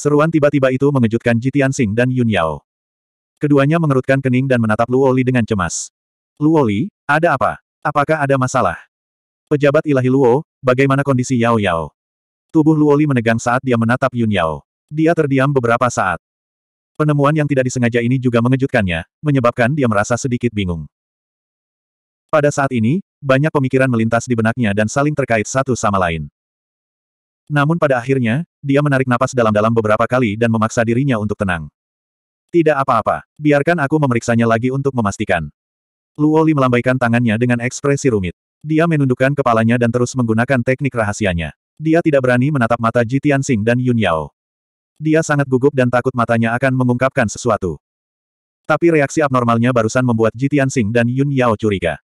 Seruan tiba-tiba itu mengejutkan Jitian Tianxing dan Yun Yao. Keduanya mengerutkan kening dan menatap Luoli dengan cemas. Luoli, ada apa? Apakah ada masalah? Pejabat ilahi Luo, bagaimana kondisi Yao Yao? Tubuh Luoli menegang saat dia menatap Yun Yao. Dia terdiam beberapa saat. Penemuan yang tidak disengaja ini juga mengejutkannya, menyebabkan dia merasa sedikit bingung. Pada saat ini, banyak pemikiran melintas di benaknya dan saling terkait satu sama lain. Namun pada akhirnya, dia menarik napas dalam-dalam beberapa kali dan memaksa dirinya untuk tenang. Tidak apa-apa, biarkan aku memeriksanya lagi untuk memastikan. Luoli melambaikan tangannya dengan ekspresi rumit. Dia menundukkan kepalanya dan terus menggunakan teknik rahasianya. Dia tidak berani menatap mata Ji Tianxing dan Yun Yao. Dia sangat gugup dan takut matanya akan mengungkapkan sesuatu. Tapi reaksi abnormalnya barusan membuat Ji Tianxing dan Yun Yao curiga.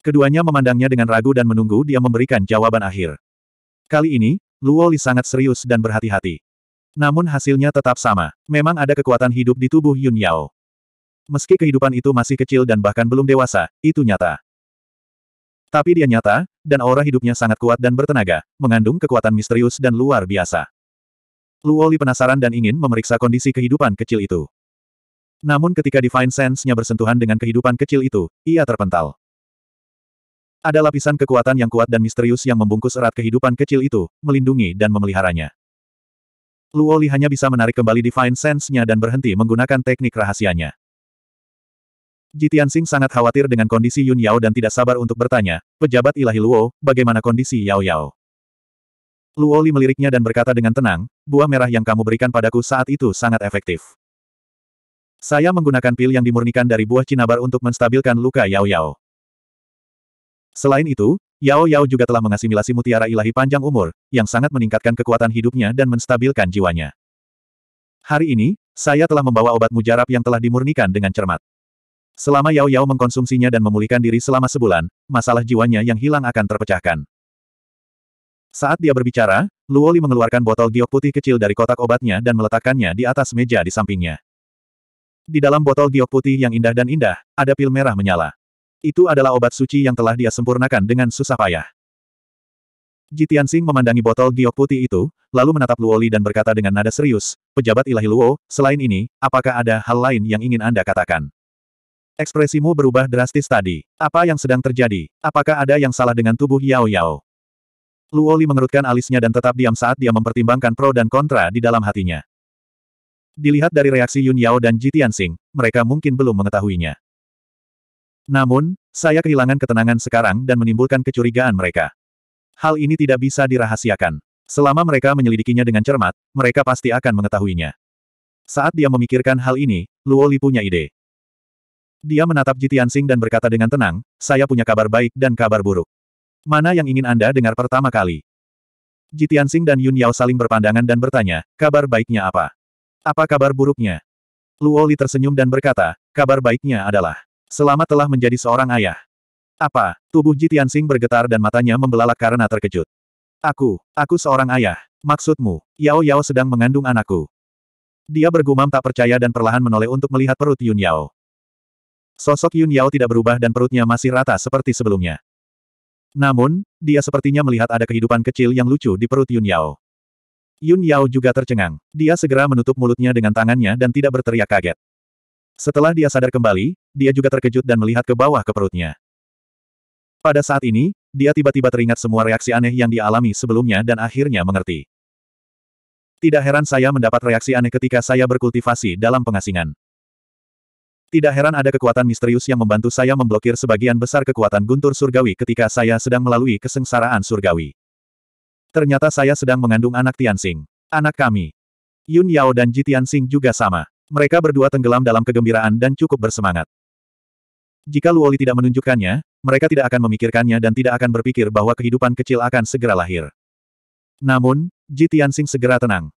Keduanya memandangnya dengan ragu dan menunggu dia memberikan jawaban akhir. Kali ini, Luo Li sangat serius dan berhati-hati. Namun hasilnya tetap sama. Memang ada kekuatan hidup di tubuh Yun Yao. Meski kehidupan itu masih kecil dan bahkan belum dewasa, itu nyata. Tapi dia nyata, dan aura hidupnya sangat kuat dan bertenaga, mengandung kekuatan misterius dan luar biasa. Luo Li penasaran dan ingin memeriksa kondisi kehidupan kecil itu. Namun ketika Divine Sense-nya bersentuhan dengan kehidupan kecil itu, ia terpental. Ada lapisan kekuatan yang kuat dan misterius yang membungkus erat kehidupan kecil itu, melindungi dan memeliharanya. Luoli hanya bisa menarik kembali Divine Sense-nya dan berhenti menggunakan teknik rahasianya. Jitian Sing sangat khawatir dengan kondisi Yun Yao dan tidak sabar untuk bertanya, pejabat ilahi Luo, bagaimana kondisi Yao Yao? Luo Li meliriknya dan berkata dengan tenang, buah merah yang kamu berikan padaku saat itu sangat efektif. Saya menggunakan pil yang dimurnikan dari buah cinabar untuk menstabilkan luka Yao Yao. Selain itu, Yao Yao juga telah mengasimilasi mutiara ilahi panjang umur, yang sangat meningkatkan kekuatan hidupnya dan menstabilkan jiwanya. Hari ini, saya telah membawa obat mujarab yang telah dimurnikan dengan cermat. Selama Yao Yao mengkonsumsinya dan memulihkan diri selama sebulan, masalah jiwanya yang hilang akan terpecahkan. Saat dia berbicara, Luoli mengeluarkan botol giok putih kecil dari kotak obatnya dan meletakkannya di atas meja di sampingnya. Di dalam botol giok putih yang indah dan indah, ada pil merah menyala. Itu adalah obat suci yang telah dia sempurnakan dengan susah payah. Jitian Jitiansing memandangi botol giok putih itu, lalu menatap Luoli dan berkata dengan nada serius, pejabat ilahi Luo, selain ini, apakah ada hal lain yang ingin Anda katakan? Ekspresimu berubah drastis tadi. Apa yang sedang terjadi? Apakah ada yang salah dengan tubuh Yao Yao? Luoli mengerutkan alisnya dan tetap diam saat dia mempertimbangkan pro dan kontra di dalam hatinya. Dilihat dari reaksi Yun Yao dan Jitian Jitiansing, mereka mungkin belum mengetahuinya. Namun, saya kehilangan ketenangan sekarang dan menimbulkan kecurigaan mereka. Hal ini tidak bisa dirahasiakan. Selama mereka menyelidikinya dengan cermat, mereka pasti akan mengetahuinya. Saat dia memikirkan hal ini, Luo Li punya ide. Dia menatap Sing dan berkata dengan tenang, saya punya kabar baik dan kabar buruk. Mana yang ingin Anda dengar pertama kali? Sing dan Yun Yao saling berpandangan dan bertanya, kabar baiknya apa? Apa kabar buruknya? Luo Li tersenyum dan berkata, kabar baiknya adalah, Selamat telah menjadi seorang ayah. Apa? Tubuh Ji Tianxing bergetar dan matanya membelalak karena terkejut. Aku, aku seorang ayah. Maksudmu, Yao Yao sedang mengandung anakku. Dia bergumam tak percaya dan perlahan menoleh untuk melihat perut Yun Yao. Sosok Yun Yao tidak berubah dan perutnya masih rata seperti sebelumnya. Namun, dia sepertinya melihat ada kehidupan kecil yang lucu di perut Yun Yao. Yun Yao juga tercengang. Dia segera menutup mulutnya dengan tangannya dan tidak berteriak kaget. Setelah dia sadar kembali, dia juga terkejut dan melihat ke bawah ke perutnya. Pada saat ini, dia tiba-tiba teringat semua reaksi aneh yang dialami sebelumnya dan akhirnya mengerti. Tidak heran saya mendapat reaksi aneh ketika saya berkultivasi dalam pengasingan. Tidak heran ada kekuatan misterius yang membantu saya memblokir sebagian besar kekuatan guntur surgawi ketika saya sedang melalui kesengsaraan surgawi. Ternyata saya sedang mengandung anak Tianxing. Anak kami. Yun Yao dan Ji Tianxing juga sama. Mereka berdua tenggelam dalam kegembiraan dan cukup bersemangat. Jika Luoli tidak menunjukkannya, mereka tidak akan memikirkannya dan tidak akan berpikir bahwa kehidupan kecil akan segera lahir. Namun, Ji Tianxing segera tenang.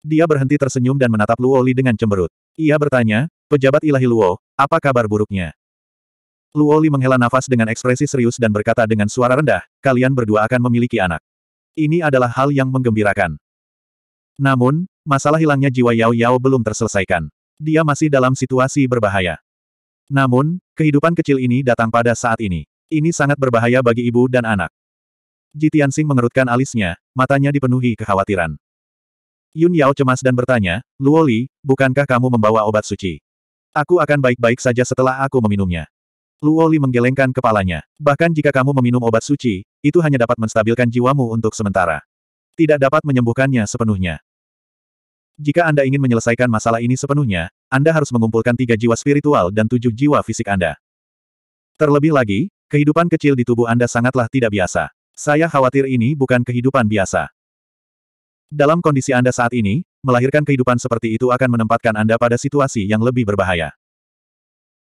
Dia berhenti tersenyum dan menatap Luoli dengan cemberut. Ia bertanya, pejabat ilahi Luo, apa kabar buruknya? Luoli menghela nafas dengan ekspresi serius dan berkata dengan suara rendah, kalian berdua akan memiliki anak. Ini adalah hal yang menggembirakan. Namun, masalah hilangnya jiwa Yao Yao belum terselesaikan. Dia masih dalam situasi berbahaya. Namun, kehidupan kecil ini datang pada saat ini. Ini sangat berbahaya bagi ibu dan anak. Jitiansing mengerutkan alisnya, matanya dipenuhi kekhawatiran. Yun Yao cemas dan bertanya, Luo Li, bukankah kamu membawa obat suci? Aku akan baik-baik saja setelah aku meminumnya. Luo Li menggelengkan kepalanya. Bahkan jika kamu meminum obat suci, itu hanya dapat menstabilkan jiwamu untuk sementara. Tidak dapat menyembuhkannya sepenuhnya. Jika Anda ingin menyelesaikan masalah ini sepenuhnya, Anda harus mengumpulkan tiga jiwa spiritual dan tujuh jiwa fisik Anda. Terlebih lagi, kehidupan kecil di tubuh Anda sangatlah tidak biasa. Saya khawatir ini bukan kehidupan biasa. Dalam kondisi Anda saat ini, melahirkan kehidupan seperti itu akan menempatkan Anda pada situasi yang lebih berbahaya.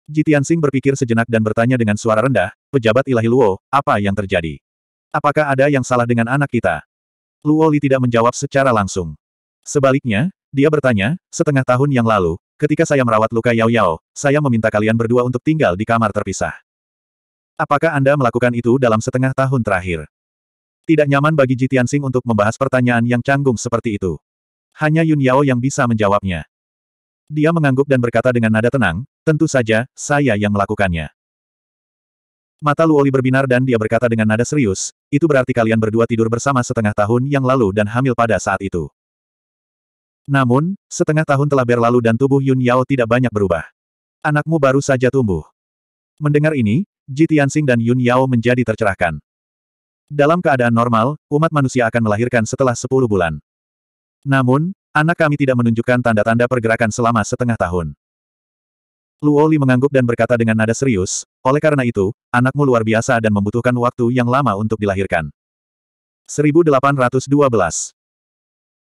Jitian Singh berpikir sejenak dan bertanya dengan suara rendah, pejabat ilahi Luo, apa yang terjadi? Apakah ada yang salah dengan anak kita? Luo Li tidak menjawab secara langsung. Sebaliknya, dia bertanya, setengah tahun yang lalu, ketika saya merawat luka Yao Yao, saya meminta kalian berdua untuk tinggal di kamar terpisah. Apakah Anda melakukan itu dalam setengah tahun terakhir? Tidak nyaman bagi Ji Tianxing untuk membahas pertanyaan yang canggung seperti itu. Hanya Yun Yao yang bisa menjawabnya. Dia mengangguk dan berkata dengan nada tenang, tentu saja, saya yang melakukannya. Mata Luoli berbinar dan dia berkata dengan nada serius, itu berarti kalian berdua tidur bersama setengah tahun yang lalu dan hamil pada saat itu. Namun, setengah tahun telah berlalu dan tubuh Yun Yao tidak banyak berubah. Anakmu baru saja tumbuh. Mendengar ini, Ji Tianxing dan Yun Yao menjadi tercerahkan. Dalam keadaan normal, umat manusia akan melahirkan setelah 10 bulan. Namun, anak kami tidak menunjukkan tanda-tanda pergerakan selama setengah tahun. Luo Li mengangguk dan berkata dengan nada serius, oleh karena itu, anakmu luar biasa dan membutuhkan waktu yang lama untuk dilahirkan. 1812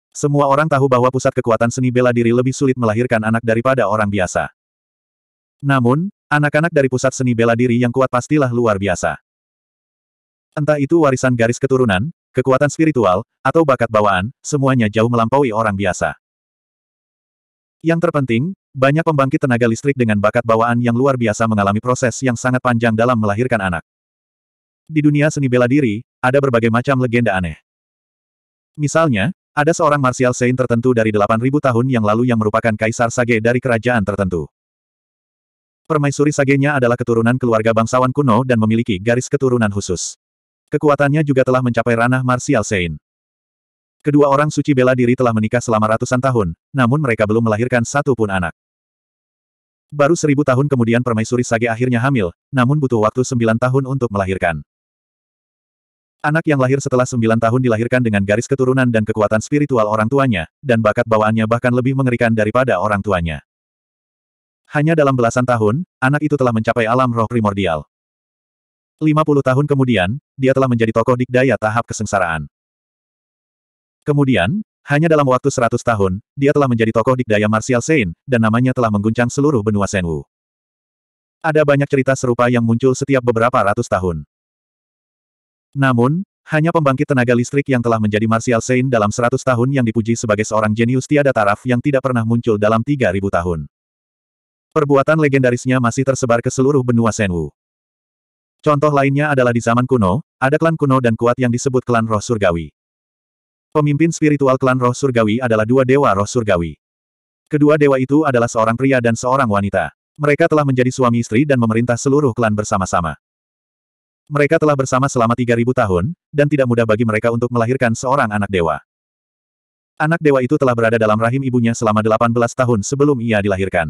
semua orang tahu bahwa pusat kekuatan seni bela diri lebih sulit melahirkan anak daripada orang biasa. Namun, anak-anak dari pusat seni bela diri yang kuat pastilah luar biasa. Entah itu warisan garis keturunan, kekuatan spiritual, atau bakat bawaan, semuanya jauh melampaui orang biasa. Yang terpenting, banyak pembangkit tenaga listrik dengan bakat bawaan yang luar biasa mengalami proses yang sangat panjang dalam melahirkan anak. Di dunia seni bela diri, ada berbagai macam legenda aneh. Misalnya, ada seorang Martial Saint tertentu dari 8.000 tahun yang lalu yang merupakan Kaisar Sage dari kerajaan tertentu. Permaisuri Sage-nya adalah keturunan keluarga bangsawan kuno dan memiliki garis keturunan khusus. Kekuatannya juga telah mencapai ranah Martial Saint. Kedua orang suci bela diri telah menikah selama ratusan tahun, namun mereka belum melahirkan satu pun anak. Baru seribu tahun kemudian permaisuri Sage akhirnya hamil, namun butuh waktu sembilan tahun untuk melahirkan. Anak yang lahir setelah sembilan tahun dilahirkan dengan garis keturunan dan kekuatan spiritual orang tuanya, dan bakat bawaannya bahkan lebih mengerikan daripada orang tuanya. Hanya dalam belasan tahun, anak itu telah mencapai alam roh primordial. 50 tahun kemudian, dia telah menjadi tokoh dikdaya tahap kesengsaraan. Kemudian, hanya dalam waktu seratus tahun, dia telah menjadi tokoh dikdaya Martial Sein, dan namanya telah mengguncang seluruh benua Senwu. Ada banyak cerita serupa yang muncul setiap beberapa ratus tahun. Namun, hanya pembangkit tenaga listrik yang telah menjadi Martial Saint dalam 100 tahun yang dipuji sebagai seorang jenius tiada taraf yang tidak pernah muncul dalam 3000 tahun. Perbuatan legendarisnya masih tersebar ke seluruh benua Senwu. Contoh lainnya adalah di zaman kuno, ada klan kuno dan kuat yang disebut klan roh surgawi. Pemimpin spiritual klan roh surgawi adalah dua dewa roh surgawi. Kedua dewa itu adalah seorang pria dan seorang wanita. Mereka telah menjadi suami istri dan memerintah seluruh klan bersama-sama. Mereka telah bersama selama 3.000 tahun, dan tidak mudah bagi mereka untuk melahirkan seorang anak dewa. Anak dewa itu telah berada dalam rahim ibunya selama 18 tahun sebelum ia dilahirkan.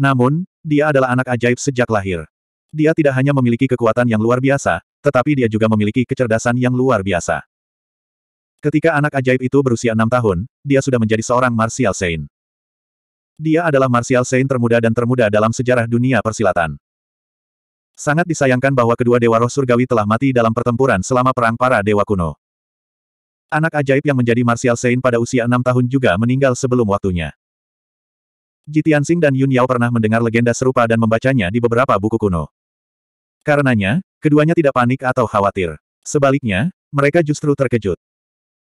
Namun, dia adalah anak ajaib sejak lahir. Dia tidak hanya memiliki kekuatan yang luar biasa, tetapi dia juga memiliki kecerdasan yang luar biasa. Ketika anak ajaib itu berusia enam tahun, dia sudah menjadi seorang Martial Saint. Dia adalah Martial Saint termuda dan termuda dalam sejarah dunia persilatan. Sangat disayangkan bahwa kedua dewa roh surgawi telah mati dalam pertempuran selama perang para dewa kuno. Anak ajaib yang menjadi Martial Saint pada usia enam tahun juga meninggal sebelum waktunya. Jitiansing dan Yun Yao pernah mendengar legenda serupa dan membacanya di beberapa buku kuno. Karenanya, keduanya tidak panik atau khawatir. Sebaliknya, mereka justru terkejut.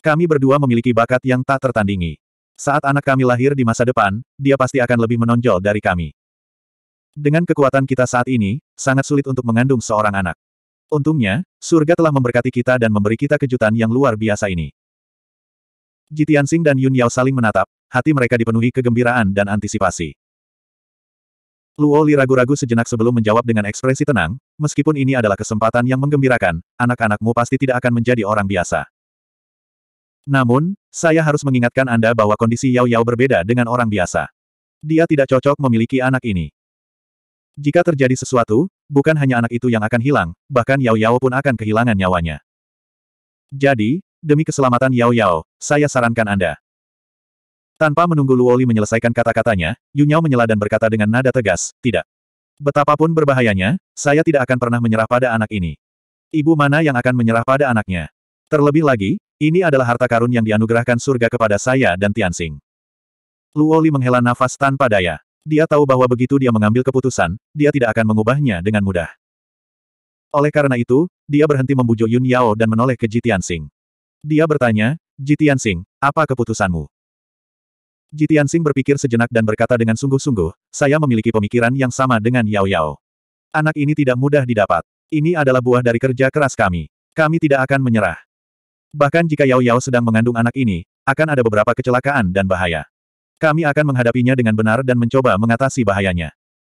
Kami berdua memiliki bakat yang tak tertandingi. Saat anak kami lahir di masa depan, dia pasti akan lebih menonjol dari kami. Dengan kekuatan kita saat ini, sangat sulit untuk mengandung seorang anak. Untungnya, surga telah memberkati kita dan memberi kita kejutan yang luar biasa ini. Jitiansing dan Yun Yao saling menatap, hati mereka dipenuhi kegembiraan dan antisipasi. Luo Li ragu-ragu sejenak sebelum menjawab dengan ekspresi tenang, meskipun ini adalah kesempatan yang menggembirakan, anak-anakmu pasti tidak akan menjadi orang biasa. Namun, saya harus mengingatkan Anda bahwa kondisi Yao Yao berbeda dengan orang biasa. Dia tidak cocok memiliki anak ini. Jika terjadi sesuatu, bukan hanya anak itu yang akan hilang, bahkan Yao Yao pun akan kehilangan nyawanya. Jadi, demi keselamatan Yao Yao, saya sarankan Anda. Tanpa menunggu Luoli menyelesaikan kata-katanya, Yunyao menyela dan berkata dengan nada tegas, tidak. Betapapun berbahayanya, saya tidak akan pernah menyerah pada anak ini. Ibu mana yang akan menyerah pada anaknya? Terlebih lagi, ini adalah harta karun yang dianugerahkan surga kepada saya dan Tianxing. Luoli menghela nafas tanpa daya. Dia tahu bahwa begitu dia mengambil keputusan, dia tidak akan mengubahnya dengan mudah. Oleh karena itu, dia berhenti membujuk Yun Yao dan menoleh ke Jitian Sing. Dia bertanya, Jitian Sing, apa keputusanmu? Jitian Sing berpikir sejenak dan berkata dengan sungguh-sungguh, saya memiliki pemikiran yang sama dengan Yao Yao. Anak ini tidak mudah didapat. Ini adalah buah dari kerja keras kami. Kami tidak akan menyerah. Bahkan jika Yao Yao sedang mengandung anak ini, akan ada beberapa kecelakaan dan bahaya. Kami akan menghadapinya dengan benar dan mencoba mengatasi bahayanya.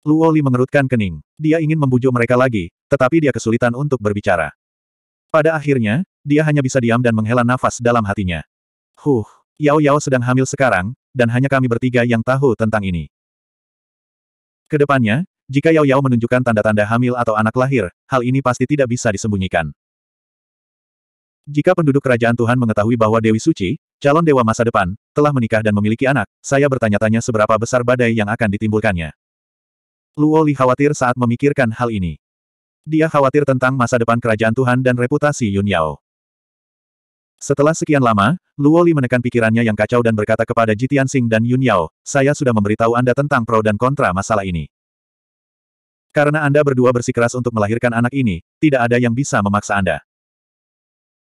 Luo Li mengerutkan kening. Dia ingin membujuk mereka lagi, tetapi dia kesulitan untuk berbicara. Pada akhirnya, dia hanya bisa diam dan menghela nafas dalam hatinya. Huh, Yao Yao sedang hamil sekarang, dan hanya kami bertiga yang tahu tentang ini. Kedepannya, jika Yao Yao menunjukkan tanda-tanda hamil atau anak lahir, hal ini pasti tidak bisa disembunyikan. Jika penduduk kerajaan Tuhan mengetahui bahwa Dewi Suci, calon dewa masa depan, telah menikah dan memiliki anak, saya bertanya-tanya seberapa besar badai yang akan ditimbulkannya. Luo Li khawatir saat memikirkan hal ini. Dia khawatir tentang masa depan kerajaan Tuhan dan reputasi Yun Yao. Setelah sekian lama, Luo Li menekan pikirannya yang kacau dan berkata kepada Jitian Sing dan Yun Yao, saya sudah memberitahu Anda tentang pro dan kontra masalah ini. Karena Anda berdua bersikeras untuk melahirkan anak ini, tidak ada yang bisa memaksa Anda.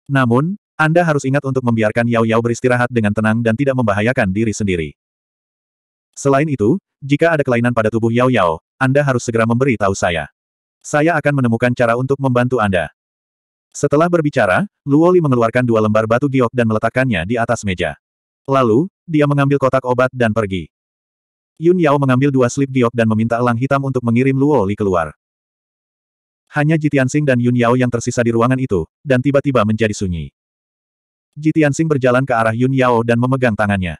Namun, anda harus ingat untuk membiarkan Yao Yao beristirahat dengan tenang dan tidak membahayakan diri sendiri. Selain itu, jika ada kelainan pada tubuh Yao Yao, Anda harus segera memberi tahu saya. Saya akan menemukan cara untuk membantu Anda. Setelah berbicara, Luo Li mengeluarkan dua lembar batu giok dan meletakkannya di atas meja. Lalu, dia mengambil kotak obat dan pergi. Yun Yao mengambil dua slip giok dan meminta elang hitam untuk mengirim Luo Li keluar. Hanya Sing dan Yun Yao yang tersisa di ruangan itu, dan tiba-tiba menjadi sunyi. Ji Tianxing berjalan ke arah Yun Yao dan memegang tangannya.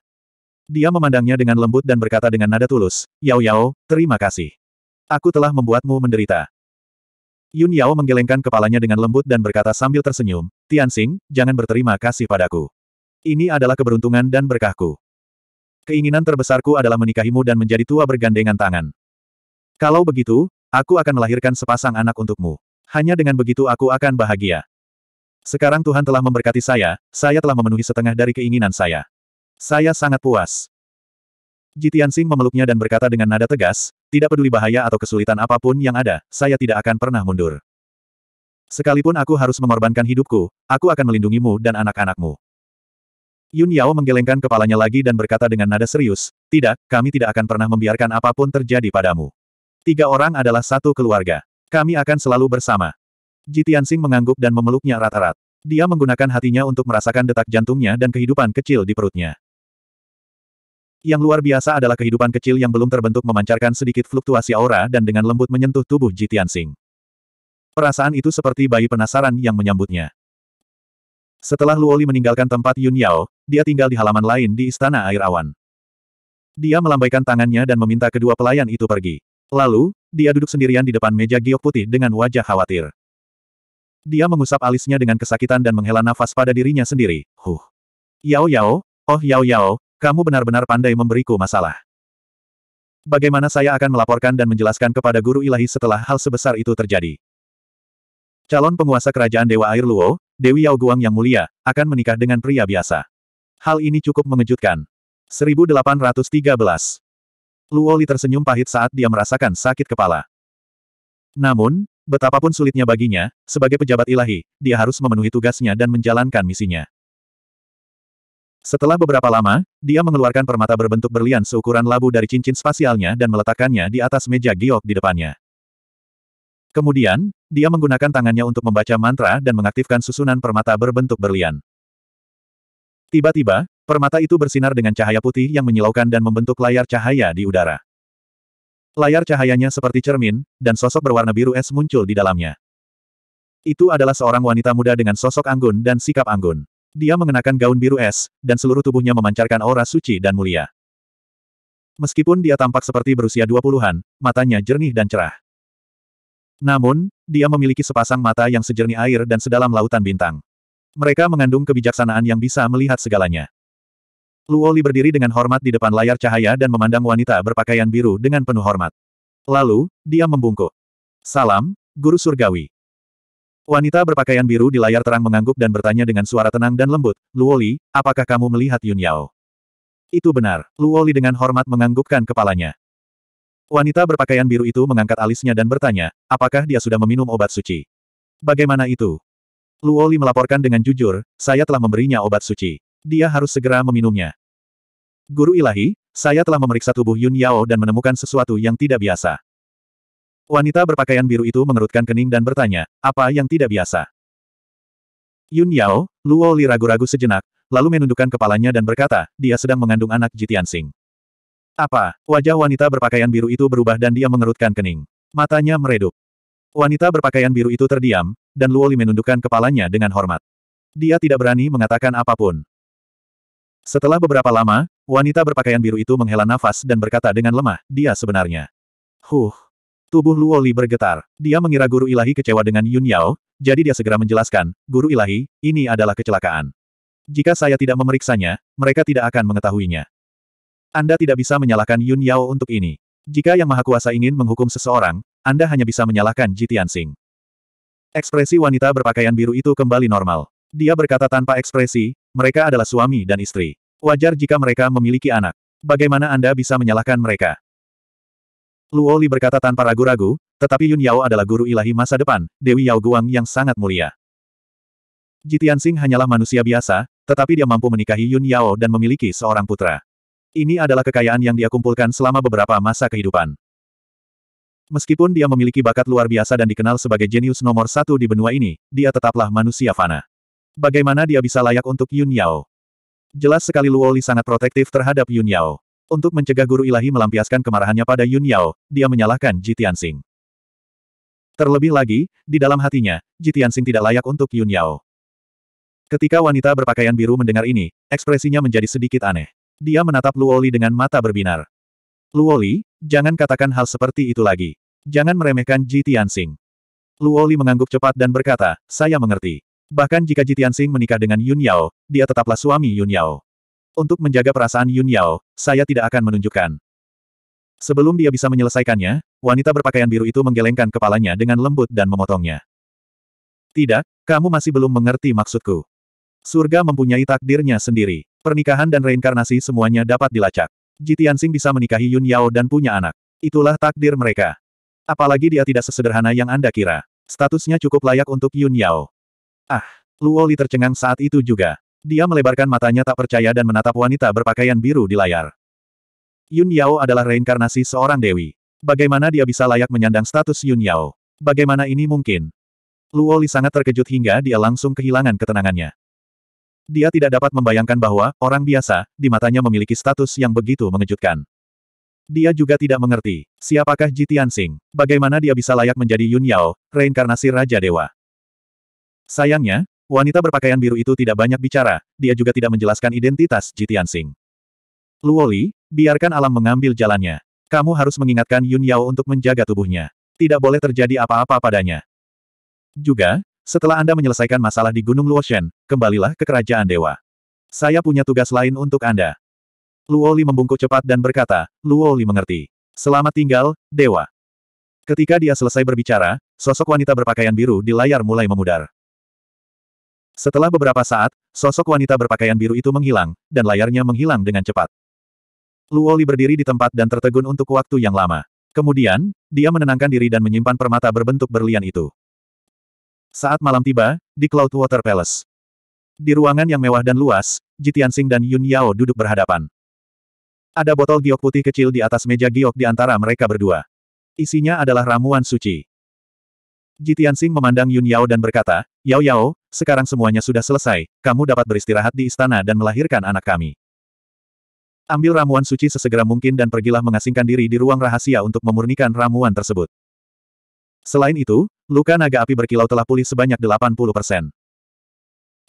Dia memandangnya dengan lembut dan berkata dengan nada tulus, Yao Yao, terima kasih. Aku telah membuatmu menderita. Yun Yao menggelengkan kepalanya dengan lembut dan berkata sambil tersenyum, Tianxing, jangan berterima kasih padaku. Ini adalah keberuntungan dan berkahku. Keinginan terbesarku adalah menikahimu dan menjadi tua bergandengan tangan. Kalau begitu, aku akan melahirkan sepasang anak untukmu. Hanya dengan begitu aku akan bahagia. Sekarang Tuhan telah memberkati saya, saya telah memenuhi setengah dari keinginan saya. Saya sangat puas. Jitiansing memeluknya dan berkata dengan nada tegas, tidak peduli bahaya atau kesulitan apapun yang ada, saya tidak akan pernah mundur. Sekalipun aku harus mengorbankan hidupku, aku akan melindungimu dan anak-anakmu. Yun Yao menggelengkan kepalanya lagi dan berkata dengan nada serius, tidak, kami tidak akan pernah membiarkan apapun terjadi padamu. Tiga orang adalah satu keluarga. Kami akan selalu bersama. Ji Tianxing mengangguk dan memeluknya erat-erat. Dia menggunakan hatinya untuk merasakan detak jantungnya dan kehidupan kecil di perutnya. Yang luar biasa adalah kehidupan kecil yang belum terbentuk memancarkan sedikit fluktuasi aura dan dengan lembut menyentuh tubuh Ji Tianxing. Perasaan itu seperti bayi penasaran yang menyambutnya. Setelah Luoli meninggalkan tempat Yun Yao, dia tinggal di halaman lain di Istana Air Awan. Dia melambaikan tangannya dan meminta kedua pelayan itu pergi. Lalu, dia duduk sendirian di depan meja giok putih dengan wajah khawatir. Dia mengusap alisnya dengan kesakitan dan menghela nafas pada dirinya sendiri. Huh. Yao Yao, oh Yao Yao, kamu benar-benar pandai memberiku masalah. Bagaimana saya akan melaporkan dan menjelaskan kepada guru ilahi setelah hal sebesar itu terjadi? Calon penguasa kerajaan Dewa Air Luo, Dewi Yao Guang yang mulia, akan menikah dengan pria biasa. Hal ini cukup mengejutkan. 1813 Luo Li tersenyum pahit saat dia merasakan sakit kepala. Namun, Betapapun sulitnya baginya, sebagai pejabat ilahi, dia harus memenuhi tugasnya dan menjalankan misinya. Setelah beberapa lama, dia mengeluarkan permata berbentuk berlian seukuran labu dari cincin spasialnya dan meletakkannya di atas meja giok di depannya. Kemudian, dia menggunakan tangannya untuk membaca mantra dan mengaktifkan susunan permata berbentuk berlian. Tiba-tiba, permata itu bersinar dengan cahaya putih yang menyilaukan dan membentuk layar cahaya di udara. Layar cahayanya seperti cermin, dan sosok berwarna biru es muncul di dalamnya. Itu adalah seorang wanita muda dengan sosok anggun dan sikap anggun. Dia mengenakan gaun biru es, dan seluruh tubuhnya memancarkan aura suci dan mulia. Meskipun dia tampak seperti berusia 20-an, matanya jernih dan cerah. Namun, dia memiliki sepasang mata yang sejernih air dan sedalam lautan bintang. Mereka mengandung kebijaksanaan yang bisa melihat segalanya. Luoli berdiri dengan hormat di depan layar cahaya dan memandang wanita berpakaian biru dengan penuh hormat. Lalu, dia membungkuk. Salam, Guru Surgawi. Wanita berpakaian biru di layar terang mengangguk dan bertanya dengan suara tenang dan lembut, Luoli, apakah kamu melihat Yun Yao? Itu benar, Luoli dengan hormat menganggukkan kepalanya. Wanita berpakaian biru itu mengangkat alisnya dan bertanya, apakah dia sudah meminum obat suci? Bagaimana itu? Luoli melaporkan dengan jujur, saya telah memberinya obat suci. Dia harus segera meminumnya. Guru ilahi, saya telah memeriksa tubuh Yun Yao dan menemukan sesuatu yang tidak biasa. Wanita berpakaian biru itu mengerutkan kening dan bertanya, apa yang tidak biasa? Yun Yao, Luo Li ragu-ragu sejenak, lalu menundukkan kepalanya dan berkata, dia sedang mengandung anak Jitian Sing. Apa? Wajah wanita berpakaian biru itu berubah dan dia mengerutkan kening. Matanya meredup. Wanita berpakaian biru itu terdiam, dan Luoli menundukkan kepalanya dengan hormat. Dia tidak berani mengatakan apapun. Setelah beberapa lama, Wanita berpakaian biru itu menghela nafas dan berkata dengan lemah, dia sebenarnya. Huh. Tubuh Luo Li bergetar. Dia mengira guru ilahi kecewa dengan Yun Yao, jadi dia segera menjelaskan, guru ilahi, ini adalah kecelakaan. Jika saya tidak memeriksanya, mereka tidak akan mengetahuinya. Anda tidak bisa menyalahkan Yun Yao untuk ini. Jika Yang Maha Kuasa ingin menghukum seseorang, Anda hanya bisa menyalahkan Jitian Sing. Ekspresi wanita berpakaian biru itu kembali normal. Dia berkata tanpa ekspresi, mereka adalah suami dan istri. Wajar jika mereka memiliki anak. Bagaimana Anda bisa menyalahkan mereka? Luo Luoli berkata tanpa ragu-ragu, tetapi Yun Yao adalah guru ilahi masa depan, Dewi Yao Guang yang sangat mulia. Jitian Sing hanyalah manusia biasa, tetapi dia mampu menikahi Yun Yao dan memiliki seorang putra. Ini adalah kekayaan yang dia kumpulkan selama beberapa masa kehidupan. Meskipun dia memiliki bakat luar biasa dan dikenal sebagai jenius nomor satu di benua ini, dia tetaplah manusia fana. Bagaimana dia bisa layak untuk Yun Yao? Jelas sekali Luo Li sangat protektif terhadap Yun Yao. Untuk mencegah guru ilahi melampiaskan kemarahannya pada Yun Yao, dia menyalahkan Ji Tianxing. Terlebih lagi, di dalam hatinya, Ji Tianxing tidak layak untuk Yun Yao. Ketika wanita berpakaian biru mendengar ini, ekspresinya menjadi sedikit aneh. Dia menatap Luo Li dengan mata berbinar. Luo Li, jangan katakan hal seperti itu lagi. Jangan meremehkan Ji Tianxing. Li mengangguk cepat dan berkata, saya mengerti. Bahkan jika Jitian Sing menikah dengan Yun Yao, dia tetaplah suami Yun Yao. Untuk menjaga perasaan Yun Yao, saya tidak akan menunjukkan. Sebelum dia bisa menyelesaikannya, wanita berpakaian biru itu menggelengkan kepalanya dengan lembut dan memotongnya. Tidak, kamu masih belum mengerti maksudku. Surga mempunyai takdirnya sendiri. Pernikahan dan reinkarnasi semuanya dapat dilacak. Jitian Sing bisa menikahi Yun Yao dan punya anak. Itulah takdir mereka. Apalagi dia tidak sesederhana yang Anda kira. Statusnya cukup layak untuk Yun Yao. Ah! Luo Li tercengang saat itu juga. Dia melebarkan matanya tak percaya dan menatap wanita berpakaian biru di layar. Yun Yao adalah reinkarnasi seorang dewi. Bagaimana dia bisa layak menyandang status Yun Yao? Bagaimana ini mungkin? Luo Li sangat terkejut hingga dia langsung kehilangan ketenangannya. Dia tidak dapat membayangkan bahwa, orang biasa, di matanya memiliki status yang begitu mengejutkan. Dia juga tidak mengerti, siapakah Ji Tianxing, bagaimana dia bisa layak menjadi Yun Yao, reinkarnasi Raja Dewa. Sayangnya, wanita berpakaian biru itu tidak banyak bicara, dia juga tidak menjelaskan identitas Jitian Sing. Luoli, biarkan alam mengambil jalannya. Kamu harus mengingatkan Yun Yao untuk menjaga tubuhnya. Tidak boleh terjadi apa-apa padanya. Juga, setelah Anda menyelesaikan masalah di Gunung Luoshen, kembalilah ke Kerajaan Dewa. Saya punya tugas lain untuk Anda. Luoli membungkuk cepat dan berkata, Luoli mengerti. Selamat tinggal, Dewa. Ketika dia selesai berbicara, sosok wanita berpakaian biru di layar mulai memudar. Setelah beberapa saat, sosok wanita berpakaian biru itu menghilang, dan layarnya menghilang dengan cepat. Luoli berdiri di tempat dan tertegun untuk waktu yang lama. Kemudian, dia menenangkan diri dan menyimpan permata berbentuk berlian itu. Saat malam tiba, di Cloud Water Palace. Di ruangan yang mewah dan luas, Sing dan Yun Yao duduk berhadapan. Ada botol giok putih kecil di atas meja giok di antara mereka berdua. Isinya adalah ramuan suci. Jitian Tianxing memandang Yun Yao dan berkata, Yao Yao, sekarang semuanya sudah selesai, kamu dapat beristirahat di istana dan melahirkan anak kami. Ambil ramuan suci sesegera mungkin dan pergilah mengasingkan diri di ruang rahasia untuk memurnikan ramuan tersebut. Selain itu, luka naga api berkilau telah pulih sebanyak 80%.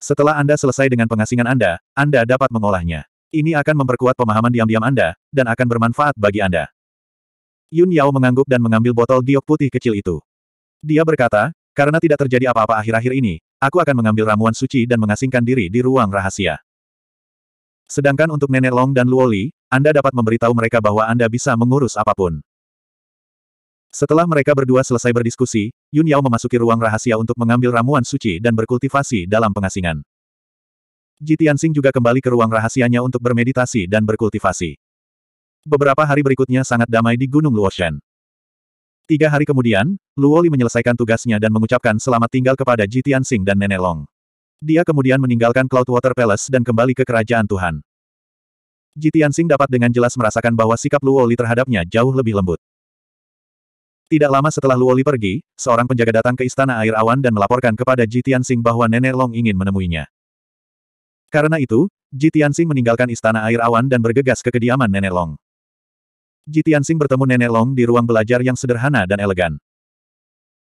Setelah Anda selesai dengan pengasingan Anda, Anda dapat mengolahnya. Ini akan memperkuat pemahaman diam-diam Anda, dan akan bermanfaat bagi Anda. Yun Yao mengangguk dan mengambil botol giok putih kecil itu. Dia berkata, karena tidak terjadi apa-apa akhir-akhir ini, aku akan mengambil ramuan suci dan mengasingkan diri di ruang rahasia. Sedangkan untuk Nenek Long dan Luoli, Anda dapat memberitahu mereka bahwa Anda bisa mengurus apapun. Setelah mereka berdua selesai berdiskusi, Yun Yao memasuki ruang rahasia untuk mengambil ramuan suci dan berkultivasi dalam pengasingan. Ji Tianxing juga kembali ke ruang rahasianya untuk bermeditasi dan berkultivasi. Beberapa hari berikutnya sangat damai di Gunung Luoshan. Tiga hari kemudian, Luo Luoli menyelesaikan tugasnya dan mengucapkan selamat tinggal kepada Jitian Sing dan Nenek Long. Dia kemudian meninggalkan Cloudwater Palace dan kembali ke Kerajaan Tuhan. Jitian Sing dapat dengan jelas merasakan bahwa sikap Luo Luoli terhadapnya jauh lebih lembut. Tidak lama setelah Luo Luoli pergi, seorang penjaga datang ke Istana Air Awan dan melaporkan kepada Jitian Sing bahwa Nenek Long ingin menemuinya. Karena itu, Jitian Sing meninggalkan Istana Air Awan dan bergegas ke kediaman Nenek Long. Ji Tianxing bertemu Nenek Long di ruang belajar yang sederhana dan elegan.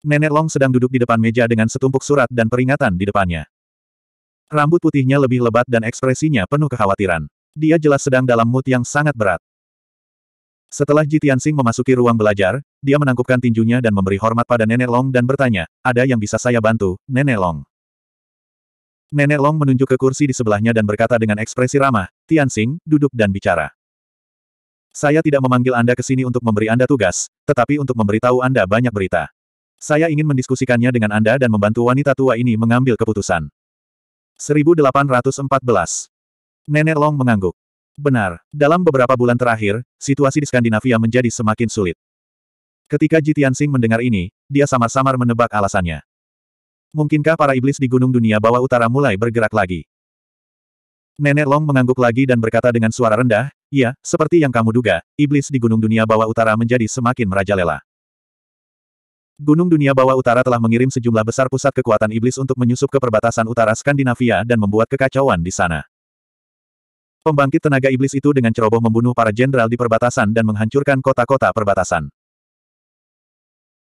Nenek Long sedang duduk di depan meja dengan setumpuk surat dan peringatan di depannya. Rambut putihnya lebih lebat dan ekspresinya penuh kekhawatiran. Dia jelas sedang dalam mood yang sangat berat. Setelah Ji Tianxing memasuki ruang belajar, dia menangkupkan tinjunya dan memberi hormat pada Nenek Long dan bertanya, ada yang bisa saya bantu, Nenek Long? Nenek Long menunjuk ke kursi di sebelahnya dan berkata dengan ekspresi ramah, Tianxing, duduk dan bicara. Saya tidak memanggil Anda ke sini untuk memberi Anda tugas, tetapi untuk memberitahu Anda banyak berita. Saya ingin mendiskusikannya dengan Anda dan membantu wanita tua ini mengambil keputusan. 1814 Nenek Long mengangguk. Benar, dalam beberapa bulan terakhir, situasi di Skandinavia menjadi semakin sulit. Ketika Jitiansing mendengar ini, dia samar-samar menebak alasannya. Mungkinkah para iblis di Gunung Dunia Bawah Utara mulai bergerak lagi? Nenek Long mengangguk lagi dan berkata dengan suara rendah, "Ya, seperti yang kamu duga, iblis di Gunung Dunia Bawah Utara menjadi semakin merajalela. Gunung Dunia Bawah Utara telah mengirim sejumlah besar pusat kekuatan iblis untuk menyusup ke perbatasan utara Skandinavia dan membuat kekacauan di sana. Pembangkit tenaga iblis itu dengan ceroboh membunuh para jenderal di perbatasan dan menghancurkan kota-kota perbatasan.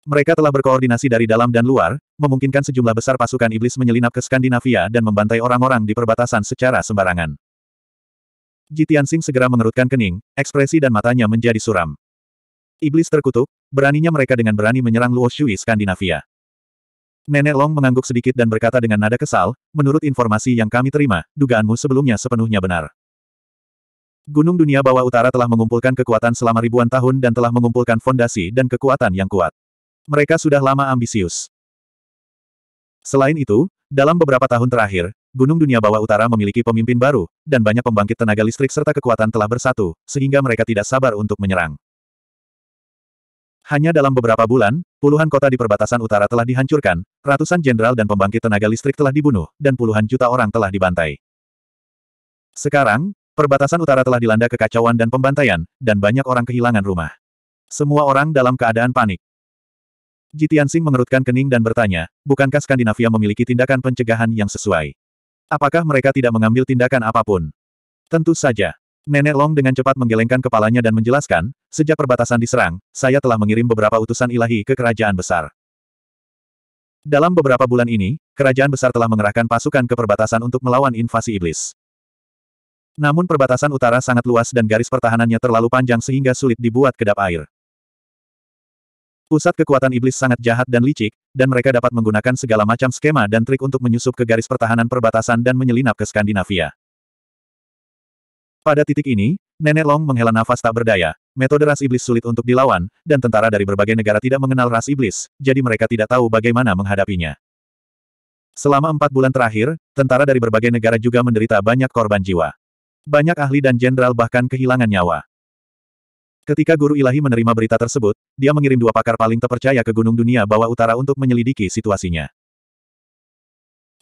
Mereka telah berkoordinasi dari dalam dan luar, memungkinkan sejumlah besar pasukan iblis menyelinap ke Skandinavia dan membantai orang-orang di perbatasan secara sembarangan. Jitiansing segera mengerutkan kening, ekspresi dan matanya menjadi suram. Iblis terkutuk, beraninya mereka dengan berani menyerang Luo Shui Skandinavia. Nenek Long mengangguk sedikit dan berkata dengan nada kesal, menurut informasi yang kami terima, dugaanmu sebelumnya sepenuhnya benar. Gunung dunia bawah utara telah mengumpulkan kekuatan selama ribuan tahun dan telah mengumpulkan fondasi dan kekuatan yang kuat. Mereka sudah lama ambisius. Selain itu, dalam beberapa tahun terakhir, Gunung Dunia Bawah Utara memiliki pemimpin baru, dan banyak pembangkit tenaga listrik serta kekuatan telah bersatu, sehingga mereka tidak sabar untuk menyerang. Hanya dalam beberapa bulan, puluhan kota di perbatasan utara telah dihancurkan, ratusan jenderal dan pembangkit tenaga listrik telah dibunuh, dan puluhan juta orang telah dibantai. Sekarang, perbatasan utara telah dilanda kekacauan dan pembantaian, dan banyak orang kehilangan rumah. Semua orang dalam keadaan panik. Jitian Sing mengerutkan kening dan bertanya, bukankah Skandinavia memiliki tindakan pencegahan yang sesuai? Apakah mereka tidak mengambil tindakan apapun? Tentu saja. Nenek Long dengan cepat menggelengkan kepalanya dan menjelaskan, sejak perbatasan diserang, saya telah mengirim beberapa utusan ilahi ke kerajaan besar. Dalam beberapa bulan ini, kerajaan besar telah mengerahkan pasukan ke perbatasan untuk melawan invasi iblis. Namun perbatasan utara sangat luas dan garis pertahanannya terlalu panjang sehingga sulit dibuat kedap air. Pusat kekuatan iblis sangat jahat dan licik, dan mereka dapat menggunakan segala macam skema dan trik untuk menyusup ke garis pertahanan perbatasan dan menyelinap ke Skandinavia. Pada titik ini, Nenek Long menghela nafas tak berdaya. Metode ras iblis sulit untuk dilawan, dan tentara dari berbagai negara tidak mengenal ras iblis, jadi mereka tidak tahu bagaimana menghadapinya. Selama empat bulan terakhir, tentara dari berbagai negara juga menderita banyak korban jiwa. Banyak ahli dan jenderal bahkan kehilangan nyawa. Ketika Guru Ilahi menerima berita tersebut, dia mengirim dua pakar paling terpercaya ke Gunung Dunia Bawah Utara untuk menyelidiki situasinya.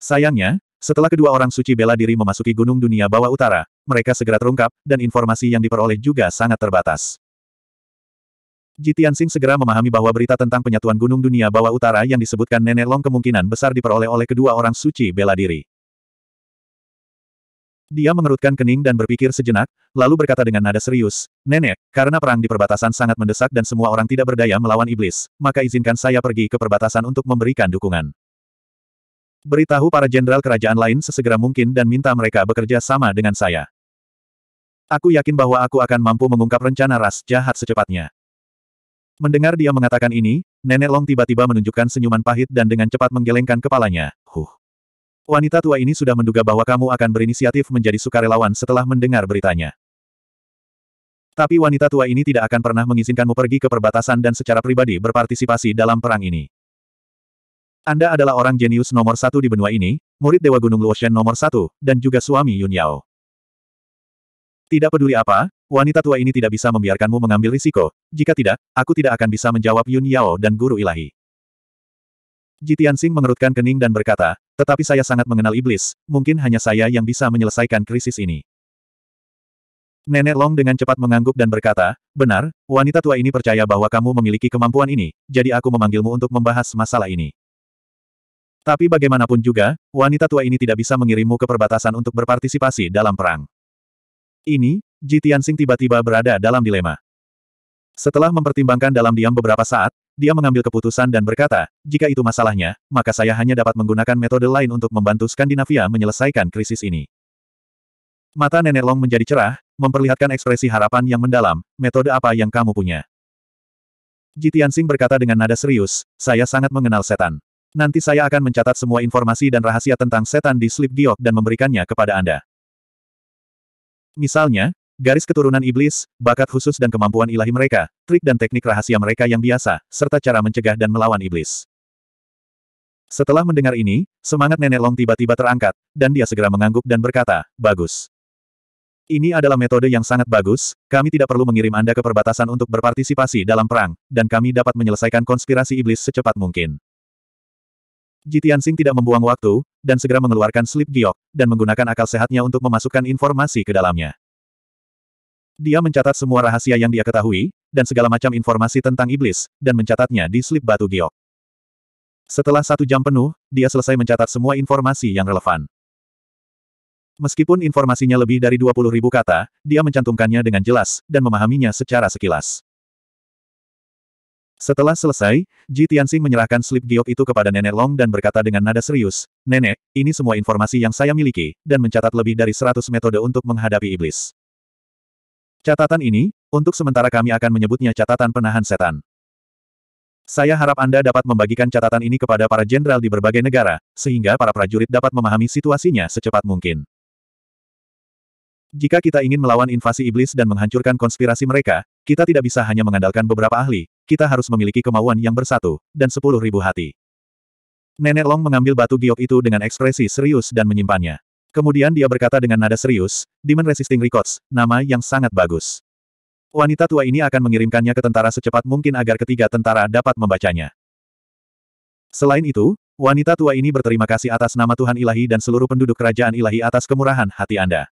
Sayangnya, setelah kedua orang suci bela diri memasuki Gunung Dunia Bawah Utara, mereka segera terungkap, dan informasi yang diperoleh juga sangat terbatas. Jitian Singh segera memahami bahwa berita tentang penyatuan Gunung Dunia Bawah Utara yang disebutkan Nenek Long kemungkinan besar diperoleh oleh kedua orang suci bela diri. Dia mengerutkan kening dan berpikir sejenak, lalu berkata dengan nada serius, Nenek, karena perang di perbatasan sangat mendesak dan semua orang tidak berdaya melawan iblis, maka izinkan saya pergi ke perbatasan untuk memberikan dukungan. Beritahu para jenderal kerajaan lain sesegera mungkin dan minta mereka bekerja sama dengan saya. Aku yakin bahwa aku akan mampu mengungkap rencana ras jahat secepatnya. Mendengar dia mengatakan ini, Nenek Long tiba-tiba menunjukkan senyuman pahit dan dengan cepat menggelengkan kepalanya. Huh. Wanita tua ini sudah menduga bahwa kamu akan berinisiatif menjadi sukarelawan setelah mendengar beritanya. Tapi wanita tua ini tidak akan pernah mengizinkanmu pergi ke perbatasan dan secara pribadi berpartisipasi dalam perang ini. Anda adalah orang jenius nomor satu di benua ini, murid Dewa Gunung Luoshen nomor satu, dan juga suami Yun Yao. Tidak peduli apa, wanita tua ini tidak bisa membiarkanmu mengambil risiko, jika tidak, aku tidak akan bisa menjawab Yun Yao dan Guru Ilahi. Jitian Sing mengerutkan kening dan berkata, tetapi saya sangat mengenal iblis, mungkin hanya saya yang bisa menyelesaikan krisis ini. Nenek Long dengan cepat mengangguk dan berkata, benar, wanita tua ini percaya bahwa kamu memiliki kemampuan ini, jadi aku memanggilmu untuk membahas masalah ini. Tapi bagaimanapun juga, wanita tua ini tidak bisa mengirimmu ke perbatasan untuk berpartisipasi dalam perang. Ini, Jitian Tianxing tiba-tiba berada dalam dilema. Setelah mempertimbangkan dalam diam beberapa saat, dia mengambil keputusan dan berkata, jika itu masalahnya, maka saya hanya dapat menggunakan metode lain untuk membantu Skandinavia menyelesaikan krisis ini. Mata Nenek Long menjadi cerah, memperlihatkan ekspresi harapan yang mendalam, metode apa yang kamu punya. Jitian Sing berkata dengan nada serius, saya sangat mengenal setan. Nanti saya akan mencatat semua informasi dan rahasia tentang setan di slip Giok dan memberikannya kepada Anda. Misalnya, Garis keturunan iblis, bakat khusus dan kemampuan ilahi mereka, trik dan teknik rahasia mereka yang biasa, serta cara mencegah dan melawan iblis. Setelah mendengar ini, semangat Nenek Long tiba-tiba terangkat, dan dia segera mengangguk dan berkata, Bagus. Ini adalah metode yang sangat bagus, kami tidak perlu mengirim Anda ke perbatasan untuk berpartisipasi dalam perang, dan kami dapat menyelesaikan konspirasi iblis secepat mungkin. Jitian tidak membuang waktu, dan segera mengeluarkan slip giok, dan menggunakan akal sehatnya untuk memasukkan informasi ke dalamnya. Dia mencatat semua rahasia yang dia ketahui, dan segala macam informasi tentang iblis, dan mencatatnya di slip batu giok. Setelah satu jam penuh, dia selesai mencatat semua informasi yang relevan. Meskipun informasinya lebih dari 20 ribu kata, dia mencantumkannya dengan jelas, dan memahaminya secara sekilas. Setelah selesai, Ji Tianxing menyerahkan slip giok itu kepada Nenek Long dan berkata dengan nada serius, Nenek, ini semua informasi yang saya miliki, dan mencatat lebih dari 100 metode untuk menghadapi iblis. Catatan ini, untuk sementara kami akan menyebutnya catatan penahan setan. Saya harap Anda dapat membagikan catatan ini kepada para jenderal di berbagai negara, sehingga para prajurit dapat memahami situasinya secepat mungkin. Jika kita ingin melawan invasi iblis dan menghancurkan konspirasi mereka, kita tidak bisa hanya mengandalkan beberapa ahli, kita harus memiliki kemauan yang bersatu, dan sepuluh ribu hati. Nenek Long mengambil batu giok itu dengan ekspresi serius dan menyimpannya. Kemudian dia berkata dengan nada serius, Demon Resisting Records, nama yang sangat bagus. Wanita tua ini akan mengirimkannya ke tentara secepat mungkin agar ketiga tentara dapat membacanya. Selain itu, wanita tua ini berterima kasih atas nama Tuhan Ilahi dan seluruh penduduk kerajaan Ilahi atas kemurahan hati Anda.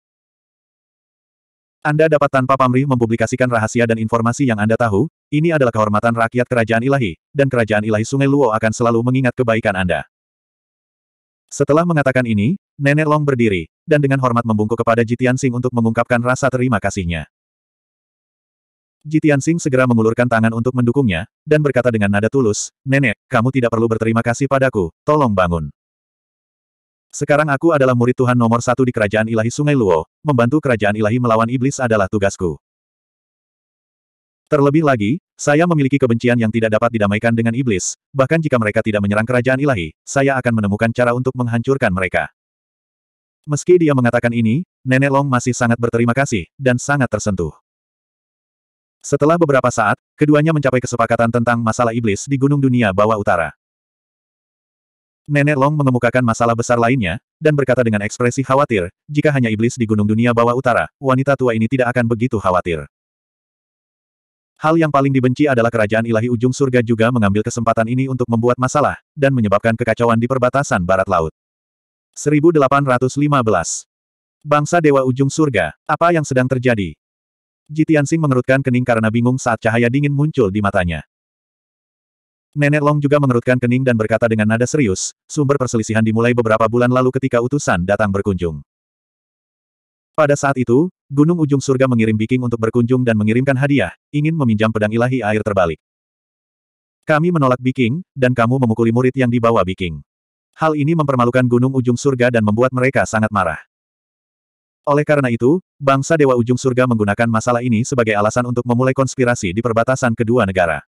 Anda dapat tanpa pamrih mempublikasikan rahasia dan informasi yang Anda tahu, ini adalah kehormatan rakyat kerajaan Ilahi, dan kerajaan Ilahi Sungai Luo akan selalu mengingat kebaikan Anda. Setelah mengatakan ini, Nenek Long berdiri, dan dengan hormat membungkuk kepada Jitian Sing untuk mengungkapkan rasa terima kasihnya. Jitian Sing segera mengulurkan tangan untuk mendukungnya, dan berkata dengan nada tulus, Nenek, kamu tidak perlu berterima kasih padaku, tolong bangun. Sekarang aku adalah murid Tuhan nomor satu di kerajaan ilahi Sungai Luo, membantu kerajaan ilahi melawan iblis adalah tugasku. Terlebih lagi, saya memiliki kebencian yang tidak dapat didamaikan dengan iblis, bahkan jika mereka tidak menyerang kerajaan ilahi, saya akan menemukan cara untuk menghancurkan mereka. Meski dia mengatakan ini, Nenek Long masih sangat berterima kasih, dan sangat tersentuh. Setelah beberapa saat, keduanya mencapai kesepakatan tentang masalah iblis di Gunung Dunia Bawah Utara. Nenek Long mengemukakan masalah besar lainnya, dan berkata dengan ekspresi khawatir, jika hanya iblis di Gunung Dunia Bawah Utara, wanita tua ini tidak akan begitu khawatir. Hal yang paling dibenci adalah kerajaan ilahi ujung surga juga mengambil kesempatan ini untuk membuat masalah, dan menyebabkan kekacauan di perbatasan barat laut. 1815 Bangsa Dewa Ujung Surga, apa yang sedang terjadi? Jitian Jitiansing mengerutkan kening karena bingung saat cahaya dingin muncul di matanya. Nenek Long juga mengerutkan kening dan berkata dengan nada serius, sumber perselisihan dimulai beberapa bulan lalu ketika utusan datang berkunjung. Pada saat itu, Gunung Ujung Surga mengirim Biking untuk berkunjung dan mengirimkan hadiah, ingin meminjam pedang ilahi air terbalik. Kami menolak Biking, dan kamu memukuli murid yang dibawa Biking. Hal ini mempermalukan Gunung Ujung Surga dan membuat mereka sangat marah. Oleh karena itu, bangsa Dewa Ujung Surga menggunakan masalah ini sebagai alasan untuk memulai konspirasi di perbatasan kedua negara.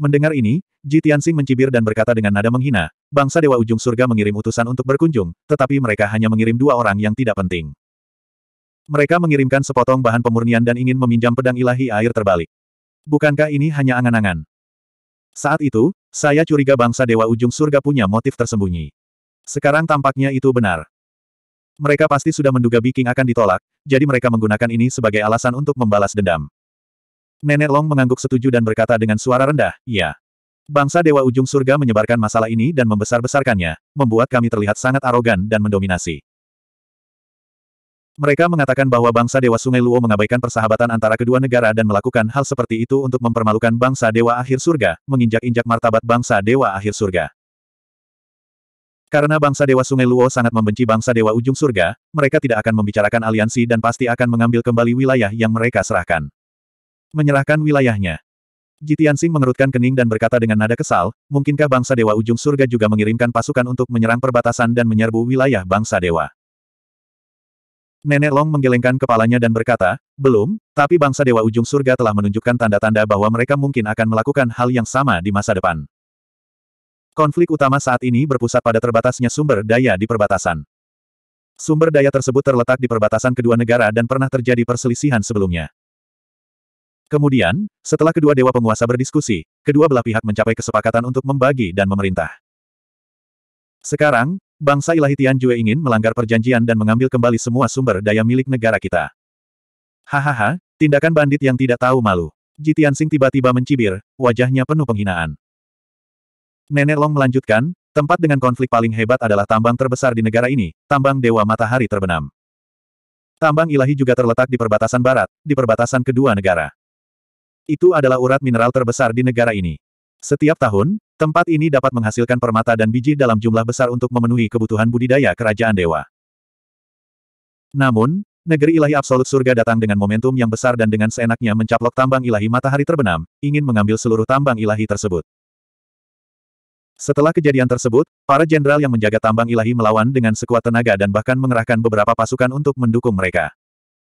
Mendengar ini, Ji mencibir dan berkata dengan nada menghina, bangsa Dewa Ujung Surga mengirim utusan untuk berkunjung, tetapi mereka hanya mengirim dua orang yang tidak penting. Mereka mengirimkan sepotong bahan pemurnian dan ingin meminjam pedang ilahi air terbalik. Bukankah ini hanya angan-angan? Saat itu, saya curiga bangsa Dewa Ujung Surga punya motif tersembunyi. Sekarang tampaknya itu benar. Mereka pasti sudah menduga Biking akan ditolak, jadi mereka menggunakan ini sebagai alasan untuk membalas dendam. Nenek Long mengangguk setuju dan berkata dengan suara rendah, "Ya, Bangsa Dewa Ujung Surga menyebarkan masalah ini dan membesar-besarkannya, membuat kami terlihat sangat arogan dan mendominasi. Mereka mengatakan bahwa bangsa Dewa Sungai Luo mengabaikan persahabatan antara kedua negara dan melakukan hal seperti itu untuk mempermalukan bangsa Dewa Akhir Surga, menginjak-injak martabat bangsa Dewa Akhir Surga. Karena bangsa Dewa Sungai Luo sangat membenci bangsa Dewa Ujung Surga, mereka tidak akan membicarakan aliansi dan pasti akan mengambil kembali wilayah yang mereka serahkan. Menyerahkan wilayahnya. Jitian Jitiansing mengerutkan kening dan berkata dengan nada kesal, mungkinkah bangsa Dewa Ujung Surga juga mengirimkan pasukan untuk menyerang perbatasan dan menyerbu wilayah bangsa Dewa? Nenek Long menggelengkan kepalanya dan berkata, belum, tapi bangsa Dewa Ujung Surga telah menunjukkan tanda-tanda bahwa mereka mungkin akan melakukan hal yang sama di masa depan. Konflik utama saat ini berpusat pada terbatasnya sumber daya di perbatasan. Sumber daya tersebut terletak di perbatasan kedua negara dan pernah terjadi perselisihan sebelumnya. Kemudian, setelah kedua dewa penguasa berdiskusi, kedua belah pihak mencapai kesepakatan untuk membagi dan memerintah. Sekarang, Bangsa ilahi Tianjue ingin melanggar perjanjian dan mengambil kembali semua sumber daya milik negara kita. Hahaha, tindakan bandit yang tidak tahu malu. Ji Tianxing tiba-tiba mencibir, wajahnya penuh penghinaan. Nenek Long melanjutkan, tempat dengan konflik paling hebat adalah tambang terbesar di negara ini, tambang Dewa Matahari Terbenam. Tambang ilahi juga terletak di perbatasan barat, di perbatasan kedua negara. Itu adalah urat mineral terbesar di negara ini. Setiap tahun, Tempat ini dapat menghasilkan permata dan biji dalam jumlah besar untuk memenuhi kebutuhan budidaya kerajaan dewa. Namun, negeri ilahi absolut surga datang dengan momentum yang besar dan dengan seenaknya mencaplok tambang ilahi matahari terbenam, ingin mengambil seluruh tambang ilahi tersebut. Setelah kejadian tersebut, para jenderal yang menjaga tambang ilahi melawan dengan sekuat tenaga dan bahkan mengerahkan beberapa pasukan untuk mendukung mereka.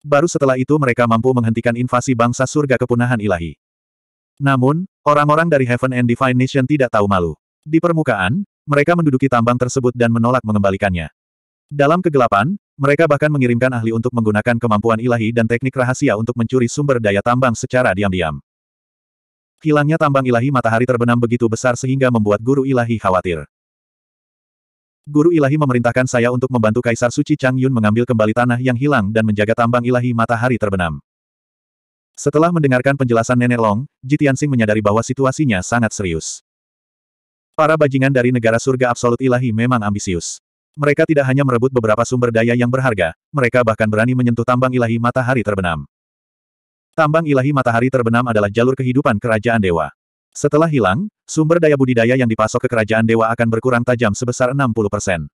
Baru setelah itu mereka mampu menghentikan invasi bangsa surga kepunahan ilahi. Namun, Orang-orang dari Heaven and Divine Nation tidak tahu malu. Di permukaan, mereka menduduki tambang tersebut dan menolak mengembalikannya. Dalam kegelapan, mereka bahkan mengirimkan ahli untuk menggunakan kemampuan ilahi dan teknik rahasia untuk mencuri sumber daya tambang secara diam-diam. Hilangnya tambang ilahi matahari terbenam begitu besar sehingga membuat guru ilahi khawatir. Guru ilahi memerintahkan saya untuk membantu Kaisar Suci Chang Yun mengambil kembali tanah yang hilang dan menjaga tambang ilahi matahari terbenam. Setelah mendengarkan penjelasan Nenek Long, Jitiansing menyadari bahwa situasinya sangat serius. Para bajingan dari negara surga absolut ilahi memang ambisius. Mereka tidak hanya merebut beberapa sumber daya yang berharga, mereka bahkan berani menyentuh tambang ilahi matahari terbenam. Tambang ilahi matahari terbenam adalah jalur kehidupan kerajaan dewa. Setelah hilang, sumber daya budidaya yang dipasok ke kerajaan dewa akan berkurang tajam sebesar 60%.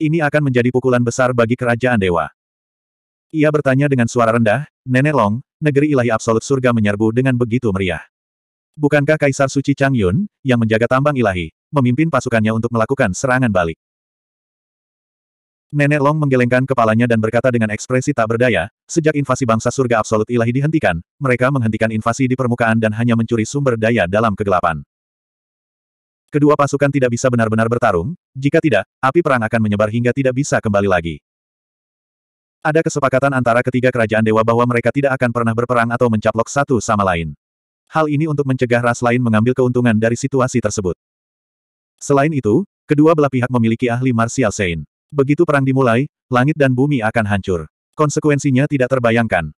Ini akan menjadi pukulan besar bagi kerajaan dewa. Ia bertanya dengan suara rendah, Nenek Long, negeri ilahi absolut surga menyerbu dengan begitu meriah. Bukankah Kaisar Suci Chang Yun, yang menjaga tambang ilahi, memimpin pasukannya untuk melakukan serangan balik? Nenek Long menggelengkan kepalanya dan berkata dengan ekspresi tak berdaya, sejak invasi bangsa surga absolut ilahi dihentikan, mereka menghentikan invasi di permukaan dan hanya mencuri sumber daya dalam kegelapan. Kedua pasukan tidak bisa benar-benar bertarung, jika tidak, api perang akan menyebar hingga tidak bisa kembali lagi. Ada kesepakatan antara ketiga kerajaan dewa bahwa mereka tidak akan pernah berperang atau mencaplok satu sama lain. Hal ini untuk mencegah ras lain mengambil keuntungan dari situasi tersebut. Selain itu, kedua belah pihak memiliki ahli marsial Sein. Begitu perang dimulai, langit dan bumi akan hancur. Konsekuensinya tidak terbayangkan.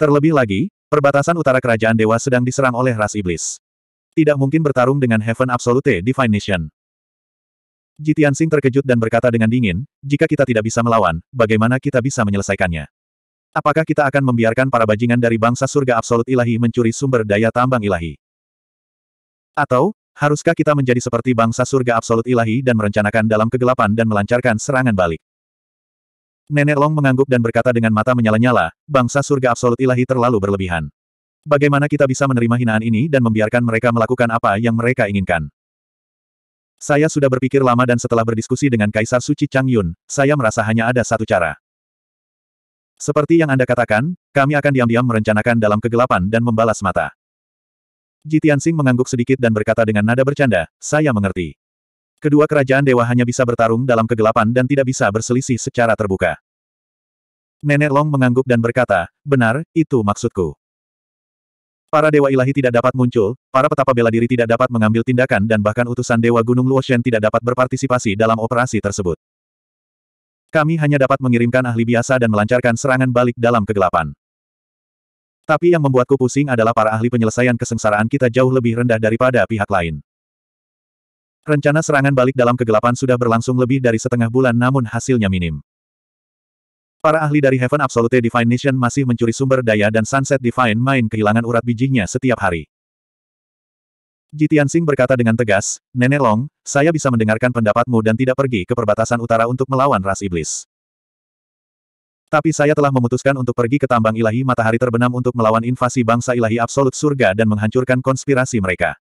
Terlebih lagi, perbatasan utara kerajaan dewa sedang diserang oleh ras iblis. Tidak mungkin bertarung dengan Heaven Absolute Divine Jitian Sing terkejut dan berkata dengan dingin, jika kita tidak bisa melawan, bagaimana kita bisa menyelesaikannya? Apakah kita akan membiarkan para bajingan dari bangsa surga absolut ilahi mencuri sumber daya tambang ilahi? Atau, haruskah kita menjadi seperti bangsa surga absolut ilahi dan merencanakan dalam kegelapan dan melancarkan serangan balik? Nenek Long mengangguk dan berkata dengan mata menyala-nyala, bangsa surga absolut ilahi terlalu berlebihan. Bagaimana kita bisa menerima hinaan ini dan membiarkan mereka melakukan apa yang mereka inginkan? Saya sudah berpikir lama dan setelah berdiskusi dengan Kaisar Suci Chang Yun, saya merasa hanya ada satu cara. Seperti yang Anda katakan, kami akan diam-diam merencanakan dalam kegelapan dan membalas mata. Jitian Sing mengangguk sedikit dan berkata dengan nada bercanda, saya mengerti. Kedua kerajaan dewa hanya bisa bertarung dalam kegelapan dan tidak bisa berselisih secara terbuka. Nenek Long mengangguk dan berkata, benar, itu maksudku. Para dewa ilahi tidak dapat muncul, para petapa bela diri tidak dapat mengambil tindakan dan bahkan utusan dewa Gunung Luoshen tidak dapat berpartisipasi dalam operasi tersebut. Kami hanya dapat mengirimkan ahli biasa dan melancarkan serangan balik dalam kegelapan. Tapi yang membuatku pusing adalah para ahli penyelesaian kesengsaraan kita jauh lebih rendah daripada pihak lain. Rencana serangan balik dalam kegelapan sudah berlangsung lebih dari setengah bulan namun hasilnya minim. Para ahli dari Heaven Absolute Divine Nation masih mencuri sumber daya dan Sunset Divine Main kehilangan urat bijinya setiap hari. Jitian Sing berkata dengan tegas, Nenek Long, saya bisa mendengarkan pendapatmu dan tidak pergi ke perbatasan utara untuk melawan ras iblis. Tapi saya telah memutuskan untuk pergi ke tambang ilahi matahari terbenam untuk melawan invasi bangsa ilahi absolut surga dan menghancurkan konspirasi mereka.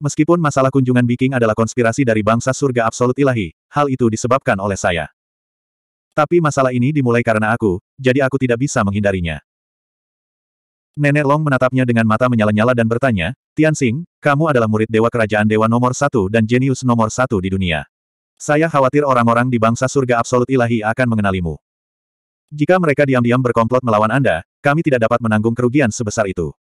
Meskipun masalah kunjungan Biking adalah konspirasi dari bangsa surga absolut ilahi, hal itu disebabkan oleh saya. Tapi masalah ini dimulai karena aku, jadi aku tidak bisa menghindarinya. Nenek Long menatapnya dengan mata menyala-nyala dan bertanya, Tianxing, kamu adalah murid dewa kerajaan dewa nomor satu dan jenius nomor satu di dunia. Saya khawatir orang-orang di bangsa surga absolut ilahi akan mengenalimu. Jika mereka diam-diam berkomplot melawan Anda, kami tidak dapat menanggung kerugian sebesar itu.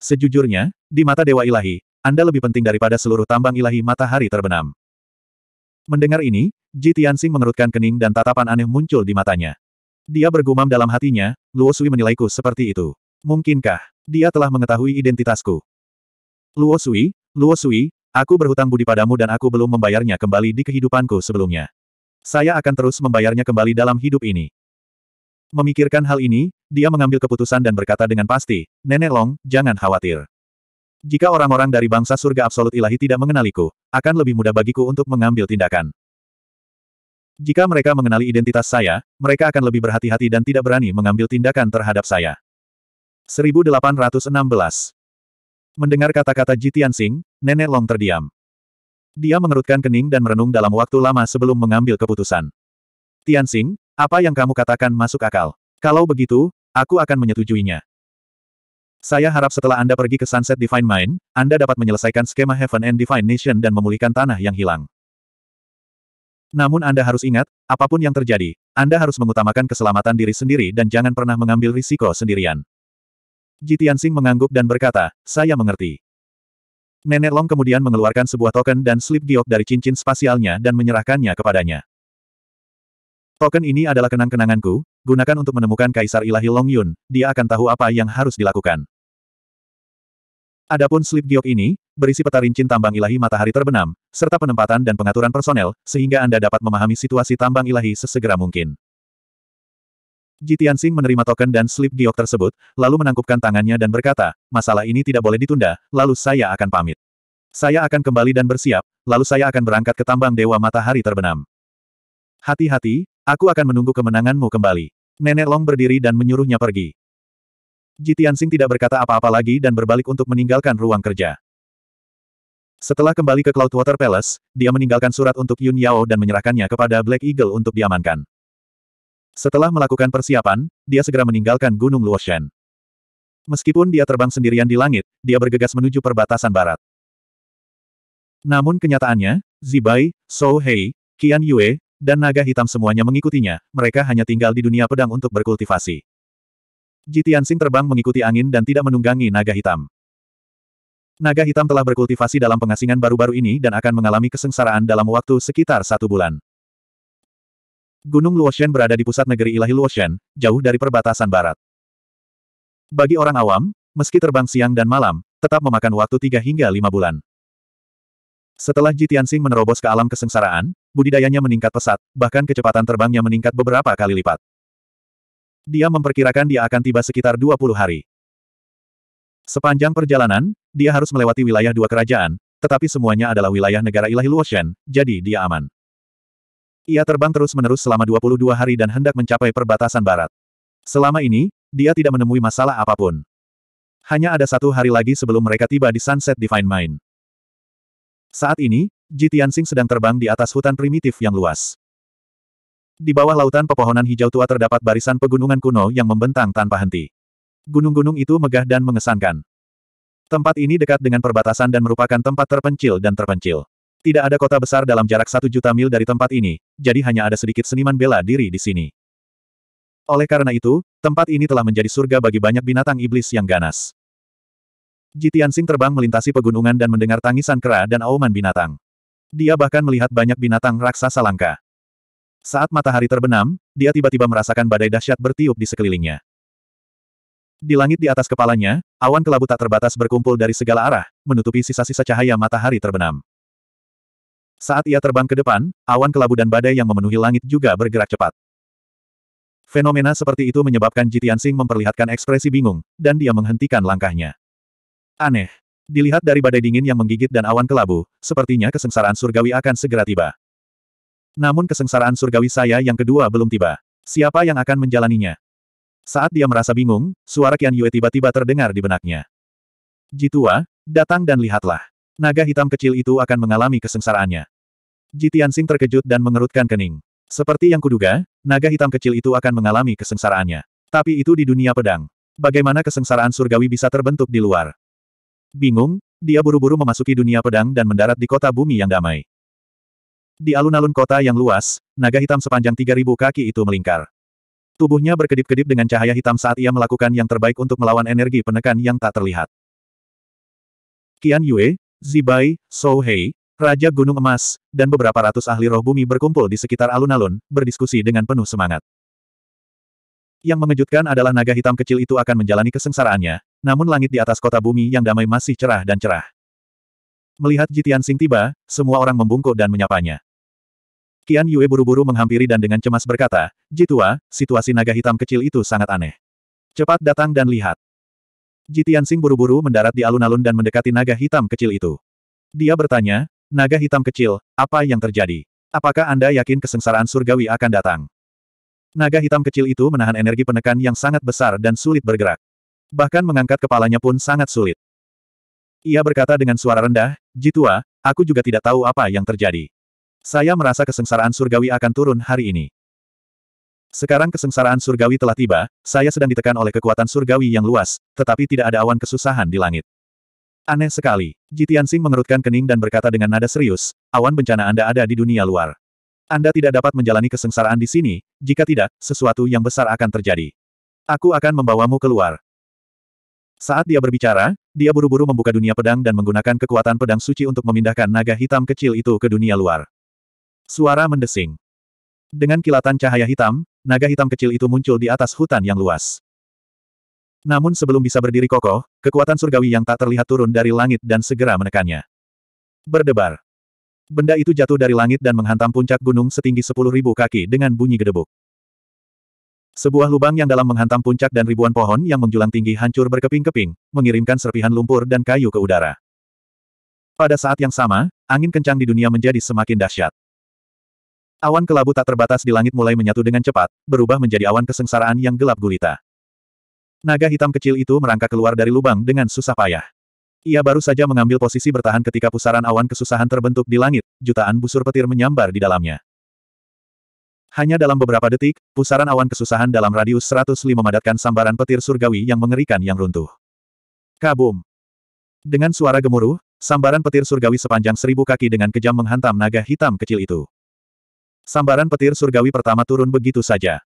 Sejujurnya, di mata dewa ilahi, Anda lebih penting daripada seluruh tambang ilahi matahari terbenam. Mendengar ini, Ji Tianxing mengerutkan kening dan tatapan aneh muncul di matanya. Dia bergumam dalam hatinya, Luo Sui menilaiku seperti itu. Mungkinkah, dia telah mengetahui identitasku? Luo Sui, Luo Sui, aku berhutang budi padamu dan aku belum membayarnya kembali di kehidupanku sebelumnya. Saya akan terus membayarnya kembali dalam hidup ini. Memikirkan hal ini, dia mengambil keputusan dan berkata dengan pasti, Nenek Long, jangan khawatir. Jika orang-orang dari bangsa surga absolut ilahi tidak mengenaliku, akan lebih mudah bagiku untuk mengambil tindakan. Jika mereka mengenali identitas saya, mereka akan lebih berhati-hati dan tidak berani mengambil tindakan terhadap saya. 1816 Mendengar kata-kata Jitian Sing, Nenek Long terdiam. Dia mengerutkan kening dan merenung dalam waktu lama sebelum mengambil keputusan. Tian Sing, apa yang kamu katakan masuk akal. Kalau begitu, aku akan menyetujuinya. Saya harap setelah Anda pergi ke Sunset Divine Mine, Anda dapat menyelesaikan skema Heaven and Divine Nation dan memulihkan tanah yang hilang. Namun Anda harus ingat, apapun yang terjadi, Anda harus mengutamakan keselamatan diri sendiri dan jangan pernah mengambil risiko sendirian. Jitian Singh mengangguk dan berkata, saya mengerti. Nenek Long kemudian mengeluarkan sebuah token dan slip giok dari cincin spasialnya dan menyerahkannya kepadanya. Token ini adalah kenang-kenanganku, gunakan untuk menemukan Kaisar Ilahi Long Yun, dia akan tahu apa yang harus dilakukan. Adapun slip giok ini, berisi peta rincin tambang ilahi matahari terbenam, serta penempatan dan pengaturan personel, sehingga Anda dapat memahami situasi tambang ilahi sesegera mungkin. Jitiansing menerima token dan slip giok tersebut, lalu menangkupkan tangannya dan berkata, masalah ini tidak boleh ditunda, lalu saya akan pamit. Saya akan kembali dan bersiap, lalu saya akan berangkat ke tambang Dewa Matahari Terbenam. Hati-hati, Aku akan menunggu kemenanganmu kembali. Nenek Long berdiri dan menyuruhnya pergi. Jitiansing tidak berkata apa-apa lagi dan berbalik untuk meninggalkan ruang kerja. Setelah kembali ke Cloudwater Palace, dia meninggalkan surat untuk Yun Yao dan menyerahkannya kepada Black Eagle untuk diamankan. Setelah melakukan persiapan, dia segera meninggalkan Gunung Luoshan. Meskipun dia terbang sendirian di langit, dia bergegas menuju perbatasan barat. Namun kenyataannya, Zibai, Sohei, Hei, Qian Yue, dan naga hitam semuanya mengikutinya, mereka hanya tinggal di dunia pedang untuk berkultivasi. Ji Tianxing terbang mengikuti angin dan tidak menunggangi naga hitam. Naga hitam telah berkultivasi dalam pengasingan baru-baru ini dan akan mengalami kesengsaraan dalam waktu sekitar satu bulan. Gunung Luoshen berada di pusat negeri ilahi Luoshen, jauh dari perbatasan barat. Bagi orang awam, meski terbang siang dan malam, tetap memakan waktu 3 hingga lima bulan. Setelah Ji Tianxing menerobos ke alam kesengsaraan, budidayanya meningkat pesat, bahkan kecepatan terbangnya meningkat beberapa kali lipat. Dia memperkirakan dia akan tiba sekitar 20 hari. Sepanjang perjalanan, dia harus melewati wilayah dua kerajaan, tetapi semuanya adalah wilayah negara ilahi Luoshen, jadi dia aman. Ia terbang terus-menerus selama 22 hari dan hendak mencapai perbatasan barat. Selama ini, dia tidak menemui masalah apapun. Hanya ada satu hari lagi sebelum mereka tiba di Sunset Divine Mine. Saat ini, Ji Tianxing sedang terbang di atas hutan primitif yang luas. Di bawah lautan pepohonan hijau tua terdapat barisan pegunungan kuno yang membentang tanpa henti. Gunung-gunung itu megah dan mengesankan. Tempat ini dekat dengan perbatasan dan merupakan tempat terpencil dan terpencil. Tidak ada kota besar dalam jarak satu juta mil dari tempat ini, jadi hanya ada sedikit seniman bela diri di sini. Oleh karena itu, tempat ini telah menjadi surga bagi banyak binatang iblis yang ganas. Jitian Sing terbang melintasi pegunungan dan mendengar tangisan kera dan auman binatang. Dia bahkan melihat banyak binatang raksasa langka. Saat matahari terbenam, dia tiba-tiba merasakan badai dahsyat bertiup di sekelilingnya. Di langit di atas kepalanya, awan kelabu tak terbatas berkumpul dari segala arah, menutupi sisa-sisa cahaya matahari terbenam. Saat ia terbang ke depan, awan kelabu dan badai yang memenuhi langit juga bergerak cepat. Fenomena seperti itu menyebabkan Jitian Sing memperlihatkan ekspresi bingung, dan dia menghentikan langkahnya. Aneh. Dilihat dari badai dingin yang menggigit dan awan kelabu, sepertinya kesengsaraan surgawi akan segera tiba. Namun kesengsaraan surgawi saya yang kedua belum tiba. Siapa yang akan menjalaninya? Saat dia merasa bingung, suara Qian Yue tiba-tiba terdengar di benaknya. Jitua, datang dan lihatlah. Naga hitam kecil itu akan mengalami kesengsaraannya. Jitian Sing terkejut dan mengerutkan kening. Seperti yang kuduga, naga hitam kecil itu akan mengalami kesengsaraannya. Tapi itu di dunia pedang. Bagaimana kesengsaraan surgawi bisa terbentuk di luar? Bingung, dia buru-buru memasuki dunia pedang dan mendarat di kota bumi yang damai. Di alun-alun kota yang luas, naga hitam sepanjang 3000 kaki itu melingkar. Tubuhnya berkedip-kedip dengan cahaya hitam saat ia melakukan yang terbaik untuk melawan energi penekan yang tak terlihat. Qian Yue, Zibai, Sou Hei, Raja Gunung Emas, dan beberapa ratus ahli roh bumi berkumpul di sekitar alun-alun, berdiskusi dengan penuh semangat. Yang mengejutkan adalah naga hitam kecil itu akan menjalani kesengsaraannya, namun langit di atas kota bumi yang damai masih cerah dan cerah. Melihat Jitian Sing tiba, semua orang membungkuk dan menyapanya. Qian Yue buru-buru menghampiri dan dengan cemas berkata, Jitua, situasi naga hitam kecil itu sangat aneh. Cepat datang dan lihat. Jitian Sing buru-buru mendarat di alun-alun dan mendekati naga hitam kecil itu. Dia bertanya, naga hitam kecil, apa yang terjadi? Apakah Anda yakin kesengsaraan surgawi akan datang? Naga hitam kecil itu menahan energi penekan yang sangat besar dan sulit bergerak. Bahkan mengangkat kepalanya pun sangat sulit. Ia berkata dengan suara rendah, Jitua, aku juga tidak tahu apa yang terjadi. Saya merasa kesengsaraan surgawi akan turun hari ini. Sekarang kesengsaraan surgawi telah tiba, saya sedang ditekan oleh kekuatan surgawi yang luas, tetapi tidak ada awan kesusahan di langit. Aneh sekali, Jitian Sing mengerutkan kening dan berkata dengan nada serius, awan bencana Anda ada di dunia luar. Anda tidak dapat menjalani kesengsaraan di sini, jika tidak, sesuatu yang besar akan terjadi. Aku akan membawamu keluar. Saat dia berbicara, dia buru-buru membuka dunia pedang dan menggunakan kekuatan pedang suci untuk memindahkan naga hitam kecil itu ke dunia luar. Suara mendesing. Dengan kilatan cahaya hitam, naga hitam kecil itu muncul di atas hutan yang luas. Namun sebelum bisa berdiri kokoh, kekuatan surgawi yang tak terlihat turun dari langit dan segera menekannya. Berdebar. Benda itu jatuh dari langit dan menghantam puncak gunung setinggi sepuluh ribu kaki dengan bunyi gedebuk. Sebuah lubang yang dalam menghantam puncak dan ribuan pohon yang menjulang tinggi hancur berkeping-keping, mengirimkan serpihan lumpur dan kayu ke udara. Pada saat yang sama, angin kencang di dunia menjadi semakin dahsyat. Awan kelabu tak terbatas di langit mulai menyatu dengan cepat, berubah menjadi awan kesengsaraan yang gelap gulita. Naga hitam kecil itu merangkak keluar dari lubang dengan susah payah. Ia baru saja mengambil posisi bertahan ketika pusaran awan kesusahan terbentuk di langit, jutaan busur petir menyambar di dalamnya. Hanya dalam beberapa detik, pusaran awan kesusahan dalam radius 105 memadatkan sambaran petir surgawi yang mengerikan yang runtuh. Kabum! Dengan suara gemuruh, sambaran petir surgawi sepanjang seribu kaki dengan kejam menghantam naga hitam kecil itu. Sambaran petir surgawi pertama turun begitu saja.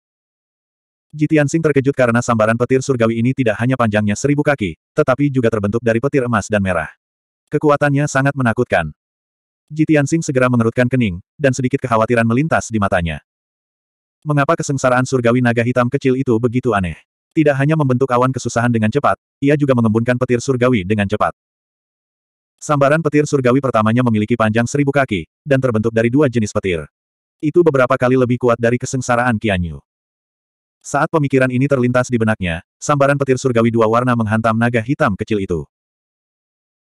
Jitian Sing terkejut karena sambaran petir surgawi ini tidak hanya panjangnya seribu kaki, tetapi juga terbentuk dari petir emas dan merah. Kekuatannya sangat menakutkan. Jitian Sing segera mengerutkan kening, dan sedikit kekhawatiran melintas di matanya. Mengapa kesengsaraan surgawi naga hitam kecil itu begitu aneh? Tidak hanya membentuk awan kesusahan dengan cepat, ia juga mengembunkan petir surgawi dengan cepat. Sambaran petir surgawi pertamanya memiliki panjang seribu kaki, dan terbentuk dari dua jenis petir. Itu beberapa kali lebih kuat dari kesengsaraan Kianyu. Saat pemikiran ini terlintas di benaknya, sambaran petir surgawi dua warna menghantam naga hitam kecil itu.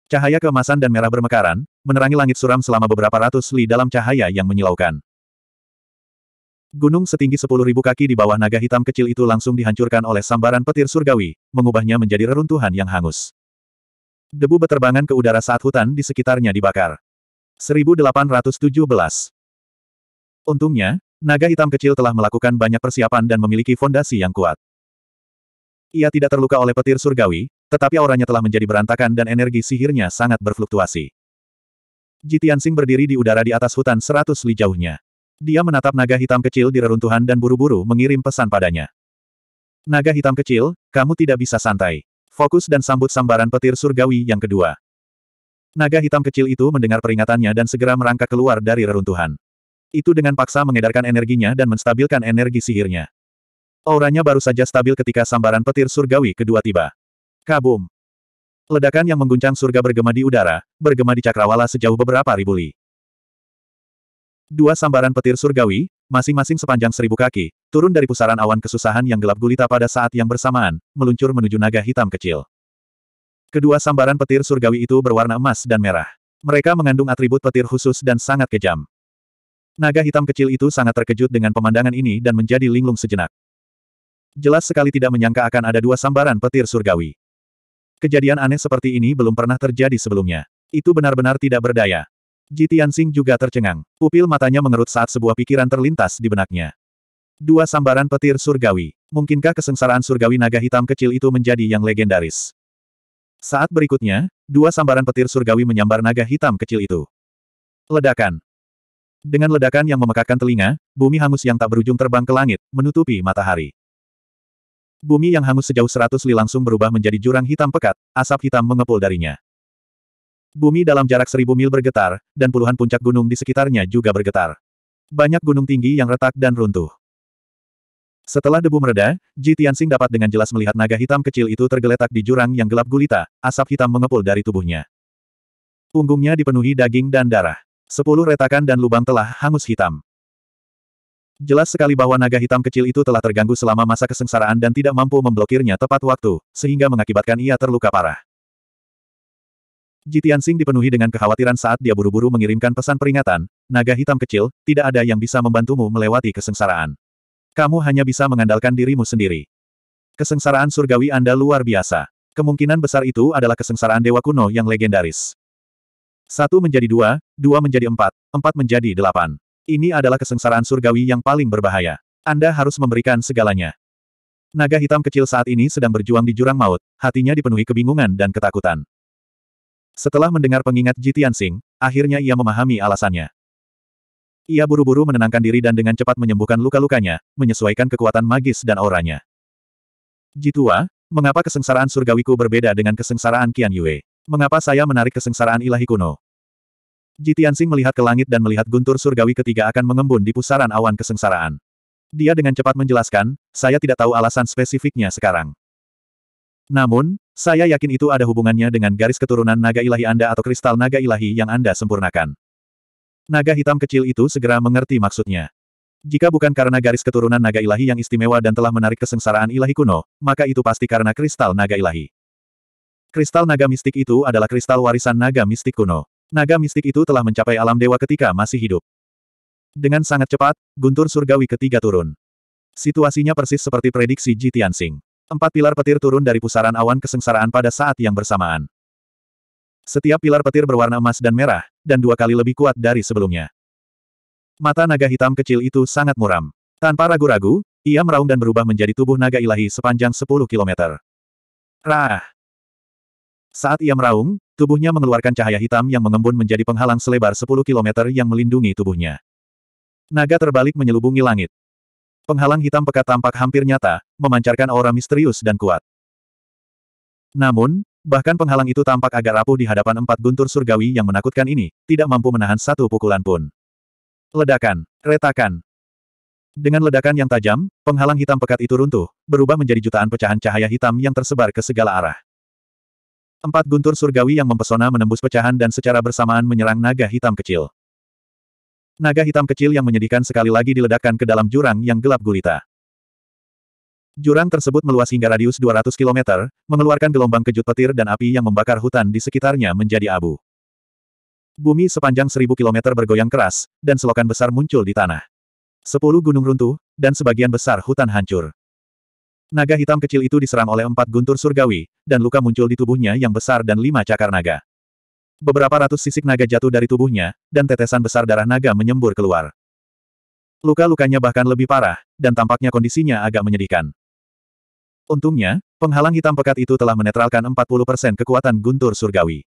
Cahaya kemasan dan merah bermekaran, menerangi langit suram selama beberapa ratus li dalam cahaya yang menyilaukan. Gunung setinggi sepuluh ribu kaki di bawah naga hitam kecil itu langsung dihancurkan oleh sambaran petir surgawi, mengubahnya menjadi reruntuhan yang hangus. Debu beterbangan ke udara saat hutan di sekitarnya dibakar. 1817 Untungnya, Naga hitam kecil telah melakukan banyak persiapan dan memiliki fondasi yang kuat. Ia tidak terluka oleh petir surgawi, tetapi auranya telah menjadi berantakan dan energi sihirnya sangat berfluktuasi. Jitiansing berdiri di udara di atas hutan seratus li jauhnya. Dia menatap naga hitam kecil di reruntuhan dan buru-buru mengirim pesan padanya. Naga hitam kecil, kamu tidak bisa santai. Fokus dan sambut sambaran petir surgawi yang kedua. Naga hitam kecil itu mendengar peringatannya dan segera merangkak keluar dari reruntuhan. Itu dengan paksa mengedarkan energinya dan menstabilkan energi sihirnya. Auranya baru saja stabil ketika sambaran petir surgawi kedua tiba. Kabum! Ledakan yang mengguncang surga bergema di udara, bergema di cakrawala sejauh beberapa ribu li. Dua sambaran petir surgawi, masing-masing sepanjang seribu kaki, turun dari pusaran awan kesusahan yang gelap gulita pada saat yang bersamaan, meluncur menuju naga hitam kecil. Kedua sambaran petir surgawi itu berwarna emas dan merah. Mereka mengandung atribut petir khusus dan sangat kejam. Naga hitam kecil itu sangat terkejut dengan pemandangan ini dan menjadi linglung sejenak. Jelas sekali tidak menyangka akan ada dua sambaran petir surgawi. Kejadian aneh seperti ini belum pernah terjadi sebelumnya. Itu benar-benar tidak berdaya. Ji Tianxing juga tercengang. Pupil matanya mengerut saat sebuah pikiran terlintas di benaknya. Dua sambaran petir surgawi. Mungkinkah kesengsaraan surgawi naga hitam kecil itu menjadi yang legendaris? Saat berikutnya, dua sambaran petir surgawi menyambar naga hitam kecil itu. Ledakan. Dengan ledakan yang memekakkan telinga, bumi hangus yang tak berujung terbang ke langit, menutupi matahari. Bumi yang hangus sejauh seratus li langsung berubah menjadi jurang hitam pekat, asap hitam mengepul darinya. Bumi dalam jarak seribu mil bergetar, dan puluhan puncak gunung di sekitarnya juga bergetar. Banyak gunung tinggi yang retak dan runtuh. Setelah debu mereda, Ji Tianxing dapat dengan jelas melihat naga hitam kecil itu tergeletak di jurang yang gelap gulita, asap hitam mengepul dari tubuhnya. Punggungnya dipenuhi daging dan darah. Sepuluh retakan dan lubang telah hangus hitam. Jelas sekali bahwa naga hitam kecil itu telah terganggu selama masa kesengsaraan dan tidak mampu memblokirnya tepat waktu, sehingga mengakibatkan ia terluka parah. Jitian Jitiansing dipenuhi dengan kekhawatiran saat dia buru-buru mengirimkan pesan peringatan, naga hitam kecil, tidak ada yang bisa membantumu melewati kesengsaraan. Kamu hanya bisa mengandalkan dirimu sendiri. Kesengsaraan surgawi Anda luar biasa. Kemungkinan besar itu adalah kesengsaraan dewa kuno yang legendaris. Satu menjadi dua, dua menjadi empat, empat menjadi delapan. Ini adalah kesengsaraan surgawi yang paling berbahaya. Anda harus memberikan segalanya. Naga hitam kecil saat ini sedang berjuang di jurang maut, hatinya dipenuhi kebingungan dan ketakutan. Setelah mendengar pengingat Jitian Sing, akhirnya ia memahami alasannya. Ia buru-buru menenangkan diri dan dengan cepat menyembuhkan luka-lukanya, menyesuaikan kekuatan magis dan auranya. Jitua, mengapa kesengsaraan surgawiku berbeda dengan kesengsaraan Qian Yue? Mengapa saya menarik kesengsaraan ilahi kuno? Jitiansing melihat ke langit dan melihat guntur surgawi ketiga akan mengembun di pusaran awan kesengsaraan. Dia dengan cepat menjelaskan, saya tidak tahu alasan spesifiknya sekarang. Namun, saya yakin itu ada hubungannya dengan garis keturunan naga ilahi Anda atau kristal naga ilahi yang Anda sempurnakan. Naga hitam kecil itu segera mengerti maksudnya. Jika bukan karena garis keturunan naga ilahi yang istimewa dan telah menarik kesengsaraan ilahi kuno, maka itu pasti karena kristal naga ilahi. Kristal naga mistik itu adalah kristal warisan naga mistik kuno. Naga mistik itu telah mencapai alam dewa ketika masih hidup. Dengan sangat cepat, guntur surgawi ketiga turun. Situasinya persis seperti prediksi Ji Tianxing. Empat pilar petir turun dari pusaran awan kesengsaraan pada saat yang bersamaan. Setiap pilar petir berwarna emas dan merah, dan dua kali lebih kuat dari sebelumnya. Mata naga hitam kecil itu sangat muram. Tanpa ragu-ragu, ia meraung dan berubah menjadi tubuh naga ilahi sepanjang 10 kilometer. Rah! Saat ia meraung, Tubuhnya mengeluarkan cahaya hitam yang mengembun menjadi penghalang selebar 10 km yang melindungi tubuhnya. Naga terbalik menyelubungi langit. Penghalang hitam pekat tampak hampir nyata, memancarkan aura misterius dan kuat. Namun, bahkan penghalang itu tampak agak rapuh di hadapan empat guntur surgawi yang menakutkan ini, tidak mampu menahan satu pukulan pun. Ledakan, retakan. Dengan ledakan yang tajam, penghalang hitam pekat itu runtuh, berubah menjadi jutaan pecahan cahaya hitam yang tersebar ke segala arah. Empat guntur surgawi yang mempesona menembus pecahan dan secara bersamaan menyerang naga hitam kecil. Naga hitam kecil yang menyedihkan sekali lagi diledakkan ke dalam jurang yang gelap gulita. Jurang tersebut meluas hingga radius 200 km, mengeluarkan gelombang kejut petir dan api yang membakar hutan di sekitarnya menjadi abu. Bumi sepanjang 1000 km bergoyang keras, dan selokan besar muncul di tanah. Sepuluh gunung runtuh, dan sebagian besar hutan hancur. Naga hitam kecil itu diserang oleh empat guntur surgawi, dan luka muncul di tubuhnya yang besar dan lima cakar naga. Beberapa ratus sisik naga jatuh dari tubuhnya, dan tetesan besar darah naga menyembur keluar. Luka-lukanya bahkan lebih parah, dan tampaknya kondisinya agak menyedihkan. Untungnya, penghalang hitam pekat itu telah menetralkan 40% kekuatan guntur surgawi.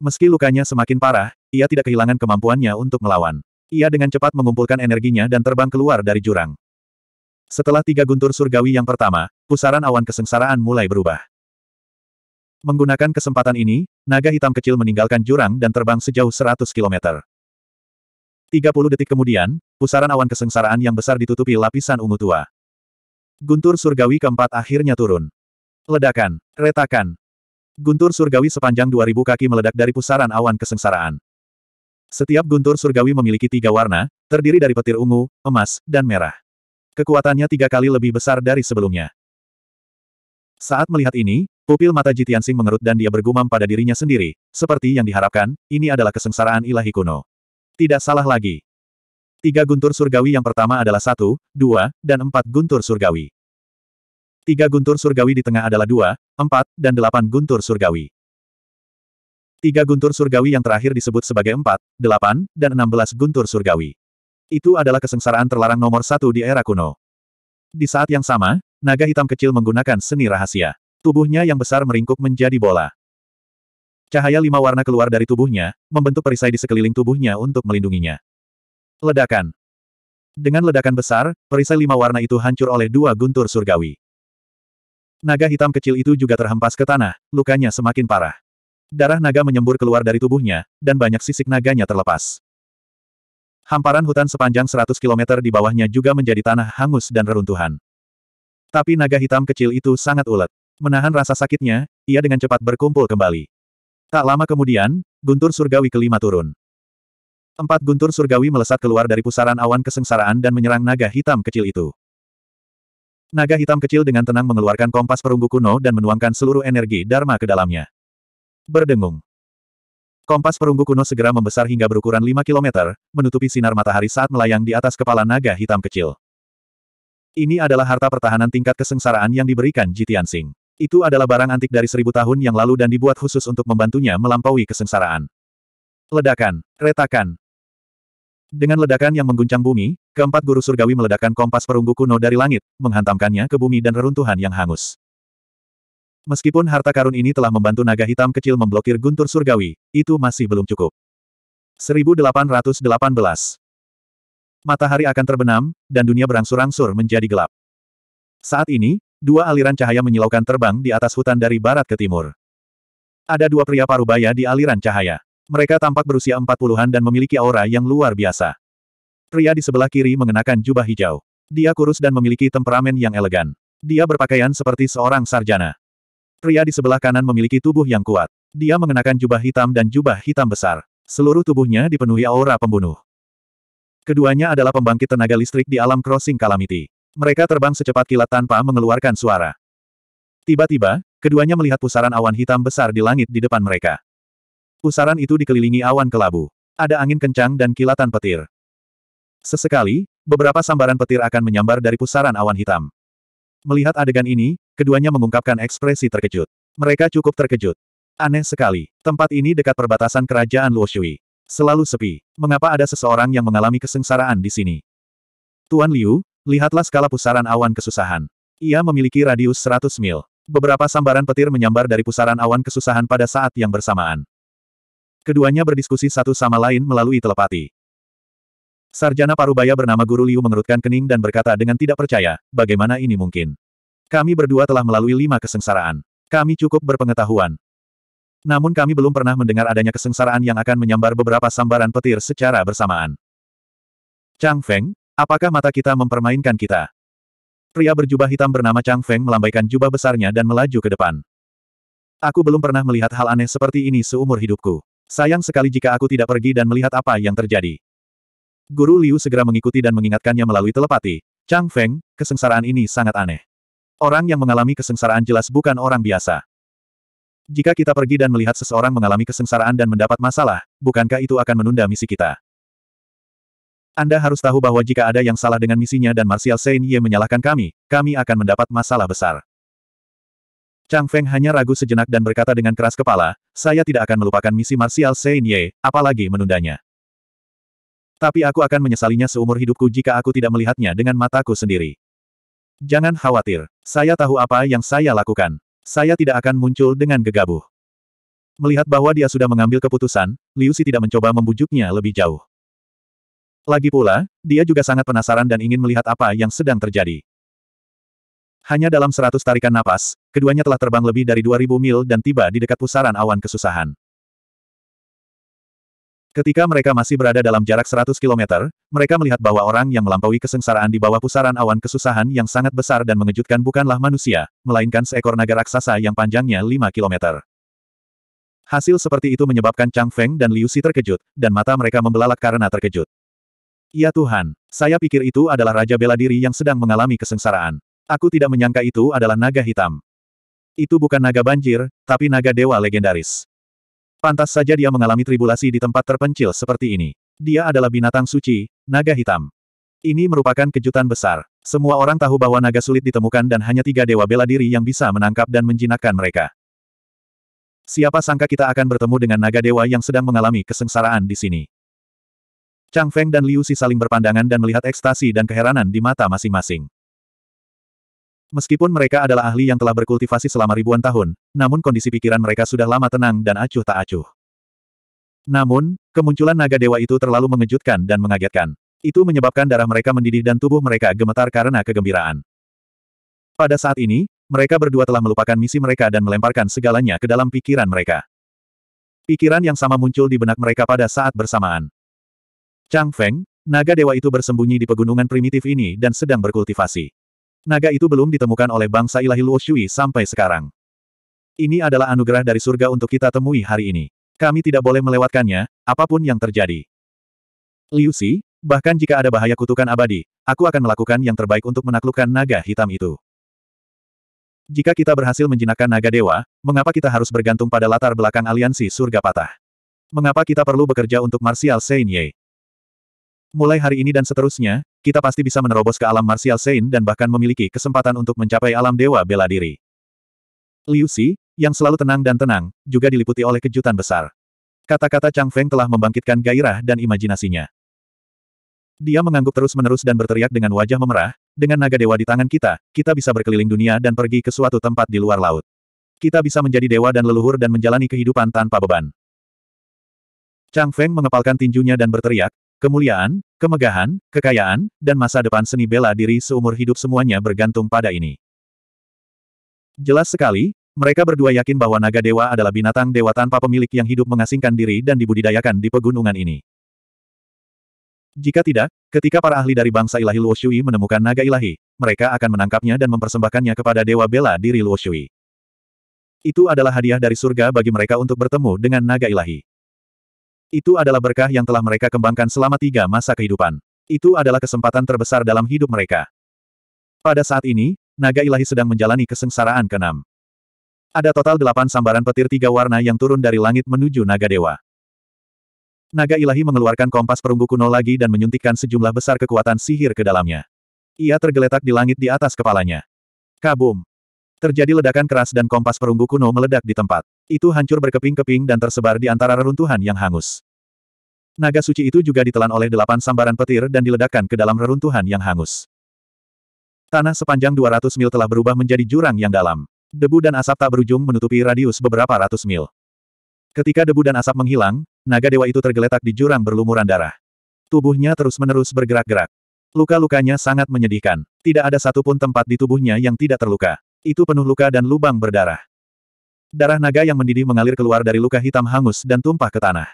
Meski lukanya semakin parah, ia tidak kehilangan kemampuannya untuk melawan. Ia dengan cepat mengumpulkan energinya dan terbang keluar dari jurang. Setelah tiga guntur surgawi yang pertama, pusaran awan kesengsaraan mulai berubah. Menggunakan kesempatan ini, naga hitam kecil meninggalkan jurang dan terbang sejauh 100 km. 30 detik kemudian, pusaran awan kesengsaraan yang besar ditutupi lapisan ungu tua. Guntur surgawi keempat akhirnya turun. Ledakan, retakan. Guntur surgawi sepanjang 2000 kaki meledak dari pusaran awan kesengsaraan. Setiap guntur surgawi memiliki tiga warna, terdiri dari petir ungu, emas, dan merah. Kekuatannya tiga kali lebih besar dari sebelumnya. Saat melihat ini, pupil mata Jitiansing mengerut dan dia bergumam pada dirinya sendiri, seperti yang diharapkan, ini adalah kesengsaraan ilahi kuno. Tidak salah lagi. Tiga guntur surgawi yang pertama adalah satu, dua, dan empat guntur surgawi. Tiga guntur surgawi di tengah adalah dua, empat, dan delapan guntur surgawi. Tiga guntur surgawi yang terakhir disebut sebagai empat, delapan, dan enam belas guntur surgawi. Itu adalah kesengsaraan terlarang nomor satu di era kuno. Di saat yang sama, naga hitam kecil menggunakan seni rahasia. Tubuhnya yang besar meringkuk menjadi bola. Cahaya lima warna keluar dari tubuhnya, membentuk perisai di sekeliling tubuhnya untuk melindunginya. Ledakan. Dengan ledakan besar, perisai lima warna itu hancur oleh dua guntur surgawi. Naga hitam kecil itu juga terhempas ke tanah, lukanya semakin parah. Darah naga menyembur keluar dari tubuhnya, dan banyak sisik naganya terlepas. Hamparan hutan sepanjang 100 km di bawahnya juga menjadi tanah hangus dan reruntuhan. Tapi naga hitam kecil itu sangat ulet. Menahan rasa sakitnya, ia dengan cepat berkumpul kembali. Tak lama kemudian, guntur surgawi kelima turun. Empat guntur surgawi melesat keluar dari pusaran awan kesengsaraan dan menyerang naga hitam kecil itu. Naga hitam kecil dengan tenang mengeluarkan kompas perunggu kuno dan menuangkan seluruh energi Dharma ke dalamnya. Berdengung. Kompas perunggu kuno segera membesar hingga berukuran 5 km, menutupi sinar matahari saat melayang di atas kepala naga hitam kecil. Ini adalah harta pertahanan tingkat kesengsaraan yang diberikan Jitian Sing. Itu adalah barang antik dari seribu tahun yang lalu dan dibuat khusus untuk membantunya melampaui kesengsaraan. Ledakan, retakan. Dengan ledakan yang mengguncang bumi, keempat guru surgawi meledakkan kompas perunggu kuno dari langit, menghantamkannya ke bumi dan reruntuhan yang hangus. Meskipun harta karun ini telah membantu naga hitam kecil memblokir guntur surgawi, itu masih belum cukup. 1818 Matahari akan terbenam, dan dunia berangsur-angsur menjadi gelap. Saat ini, dua aliran cahaya menyilaukan terbang di atas hutan dari barat ke timur. Ada dua pria parubaya di aliran cahaya. Mereka tampak berusia empat puluhan dan memiliki aura yang luar biasa. Pria di sebelah kiri mengenakan jubah hijau. Dia kurus dan memiliki temperamen yang elegan. Dia berpakaian seperti seorang sarjana. Pria di sebelah kanan memiliki tubuh yang kuat. Dia mengenakan jubah hitam dan jubah hitam besar. Seluruh tubuhnya dipenuhi aura pembunuh. Keduanya adalah pembangkit tenaga listrik di alam crossing calamity. Mereka terbang secepat kilat tanpa mengeluarkan suara. Tiba-tiba, keduanya melihat pusaran awan hitam besar di langit di depan mereka. Pusaran itu dikelilingi awan kelabu. Ada angin kencang dan kilatan petir. Sesekali, beberapa sambaran petir akan menyambar dari pusaran awan hitam. Melihat adegan ini, Keduanya mengungkapkan ekspresi terkejut. Mereka cukup terkejut. Aneh sekali, tempat ini dekat perbatasan kerajaan Luoshui. Selalu sepi. Mengapa ada seseorang yang mengalami kesengsaraan di sini? Tuan Liu, lihatlah skala pusaran awan kesusahan. Ia memiliki radius 100 mil. Beberapa sambaran petir menyambar dari pusaran awan kesusahan pada saat yang bersamaan. Keduanya berdiskusi satu sama lain melalui telepati. Sarjana Parubaya bernama Guru Liu mengerutkan kening dan berkata dengan tidak percaya, bagaimana ini mungkin? Kami berdua telah melalui lima kesengsaraan. Kami cukup berpengetahuan. Namun kami belum pernah mendengar adanya kesengsaraan yang akan menyambar beberapa sambaran petir secara bersamaan. Chang Feng, apakah mata kita mempermainkan kita? Pria berjubah hitam bernama Chang Feng melambaikan jubah besarnya dan melaju ke depan. Aku belum pernah melihat hal aneh seperti ini seumur hidupku. Sayang sekali jika aku tidak pergi dan melihat apa yang terjadi. Guru Liu segera mengikuti dan mengingatkannya melalui telepati. Chang Feng, kesengsaraan ini sangat aneh. Orang yang mengalami kesengsaraan jelas bukan orang biasa. Jika kita pergi dan melihat seseorang mengalami kesengsaraan dan mendapat masalah, bukankah itu akan menunda misi kita? Anda harus tahu bahwa jika ada yang salah dengan misinya dan Martial Saint Ye menyalahkan kami, kami akan mendapat masalah besar. Chang Feng hanya ragu sejenak dan berkata dengan keras kepala, saya tidak akan melupakan misi Martial Saint Ye, apalagi menundanya. Tapi aku akan menyesalinya seumur hidupku jika aku tidak melihatnya dengan mataku sendiri. Jangan khawatir, saya tahu apa yang saya lakukan. Saya tidak akan muncul dengan gegabah. Melihat bahwa dia sudah mengambil keputusan, Liu Si tidak mencoba membujuknya lebih jauh. Lagi pula, dia juga sangat penasaran dan ingin melihat apa yang sedang terjadi. Hanya dalam seratus tarikan napas, keduanya telah terbang lebih dari dua ribu mil dan tiba di dekat pusaran awan kesusahan. Ketika mereka masih berada dalam jarak 100 km, mereka melihat bahwa orang yang melampaui kesengsaraan di bawah pusaran awan kesusahan yang sangat besar dan mengejutkan bukanlah manusia, melainkan seekor naga raksasa yang panjangnya 5 km. Hasil seperti itu menyebabkan Chang Feng dan Liu Si terkejut, dan mata mereka membelalak karena terkejut. Ya Tuhan, saya pikir itu adalah Raja Bela Diri yang sedang mengalami kesengsaraan. Aku tidak menyangka itu adalah naga hitam. Itu bukan naga banjir, tapi naga dewa legendaris. Pantas saja dia mengalami tribulasi di tempat terpencil seperti ini. Dia adalah binatang suci, naga hitam. Ini merupakan kejutan besar. Semua orang tahu bahwa naga sulit ditemukan dan hanya tiga dewa bela diri yang bisa menangkap dan menjinakkan mereka. Siapa sangka kita akan bertemu dengan naga dewa yang sedang mengalami kesengsaraan di sini. Chang Feng dan Liu Si saling berpandangan dan melihat ekstasi dan keheranan di mata masing-masing. Meskipun mereka adalah ahli yang telah berkultivasi selama ribuan tahun, namun kondisi pikiran mereka sudah lama tenang dan acuh tak acuh. Namun, kemunculan naga dewa itu terlalu mengejutkan dan mengagetkan. Itu menyebabkan darah mereka mendidih dan tubuh mereka gemetar karena kegembiraan. Pada saat ini, mereka berdua telah melupakan misi mereka dan melemparkan segalanya ke dalam pikiran mereka. Pikiran yang sama muncul di benak mereka pada saat bersamaan. Chang Feng, naga dewa itu bersembunyi di pegunungan primitif ini dan sedang berkultivasi. Naga itu belum ditemukan oleh bangsa ilahi Luo Shui sampai sekarang. Ini adalah anugerah dari surga untuk kita temui hari ini. Kami tidak boleh melewatkannya, apapun yang terjadi. Liu Xi, bahkan jika ada bahaya kutukan abadi, aku akan melakukan yang terbaik untuk menaklukkan naga hitam itu. Jika kita berhasil menjinakkan naga dewa, mengapa kita harus bergantung pada latar belakang aliansi surga patah? Mengapa kita perlu bekerja untuk Martial Sein Ye? Mulai hari ini dan seterusnya, kita pasti bisa menerobos ke alam martial Sein dan bahkan memiliki kesempatan untuk mencapai alam dewa bela diri. Liu Xi, yang selalu tenang dan tenang, juga diliputi oleh kejutan besar. Kata-kata Chang Feng telah membangkitkan gairah dan imajinasinya. Dia mengangguk terus-menerus dan berteriak dengan wajah memerah, dengan naga dewa di tangan kita, kita bisa berkeliling dunia dan pergi ke suatu tempat di luar laut. Kita bisa menjadi dewa dan leluhur dan menjalani kehidupan tanpa beban. Chang Feng mengepalkan tinjunya dan berteriak, Kemuliaan, kemegahan, kekayaan, dan masa depan seni bela diri seumur hidup semuanya bergantung pada ini. Jelas sekali, mereka berdua yakin bahwa naga dewa adalah binatang dewa tanpa pemilik yang hidup mengasingkan diri dan dibudidayakan di pegunungan ini. Jika tidak, ketika para ahli dari bangsa ilahi Luoshui menemukan naga ilahi, mereka akan menangkapnya dan mempersembahkannya kepada dewa bela diri Luoshui. Itu adalah hadiah dari surga bagi mereka untuk bertemu dengan naga ilahi. Itu adalah berkah yang telah mereka kembangkan selama tiga masa kehidupan. Itu adalah kesempatan terbesar dalam hidup mereka. Pada saat ini, naga ilahi sedang menjalani kesengsaraan keenam. Ada total delapan sambaran petir tiga warna yang turun dari langit menuju naga dewa. Naga ilahi mengeluarkan kompas perunggu kuno lagi dan menyuntikkan sejumlah besar kekuatan sihir ke dalamnya. Ia tergeletak di langit di atas kepalanya. Kabum! Terjadi ledakan keras dan kompas perunggu kuno meledak di tempat. Itu hancur berkeping-keping dan tersebar di antara reruntuhan yang hangus. Naga suci itu juga ditelan oleh delapan sambaran petir dan diledakkan ke dalam reruntuhan yang hangus. Tanah sepanjang 200 mil telah berubah menjadi jurang yang dalam. Debu dan asap tak berujung menutupi radius beberapa ratus mil. Ketika debu dan asap menghilang, naga dewa itu tergeletak di jurang berlumuran darah. Tubuhnya terus-menerus bergerak-gerak. Luka-lukanya sangat menyedihkan. Tidak ada satupun tempat di tubuhnya yang tidak terluka. Itu penuh luka dan lubang berdarah. Darah naga yang mendidih mengalir keluar dari luka hitam hangus dan tumpah ke tanah.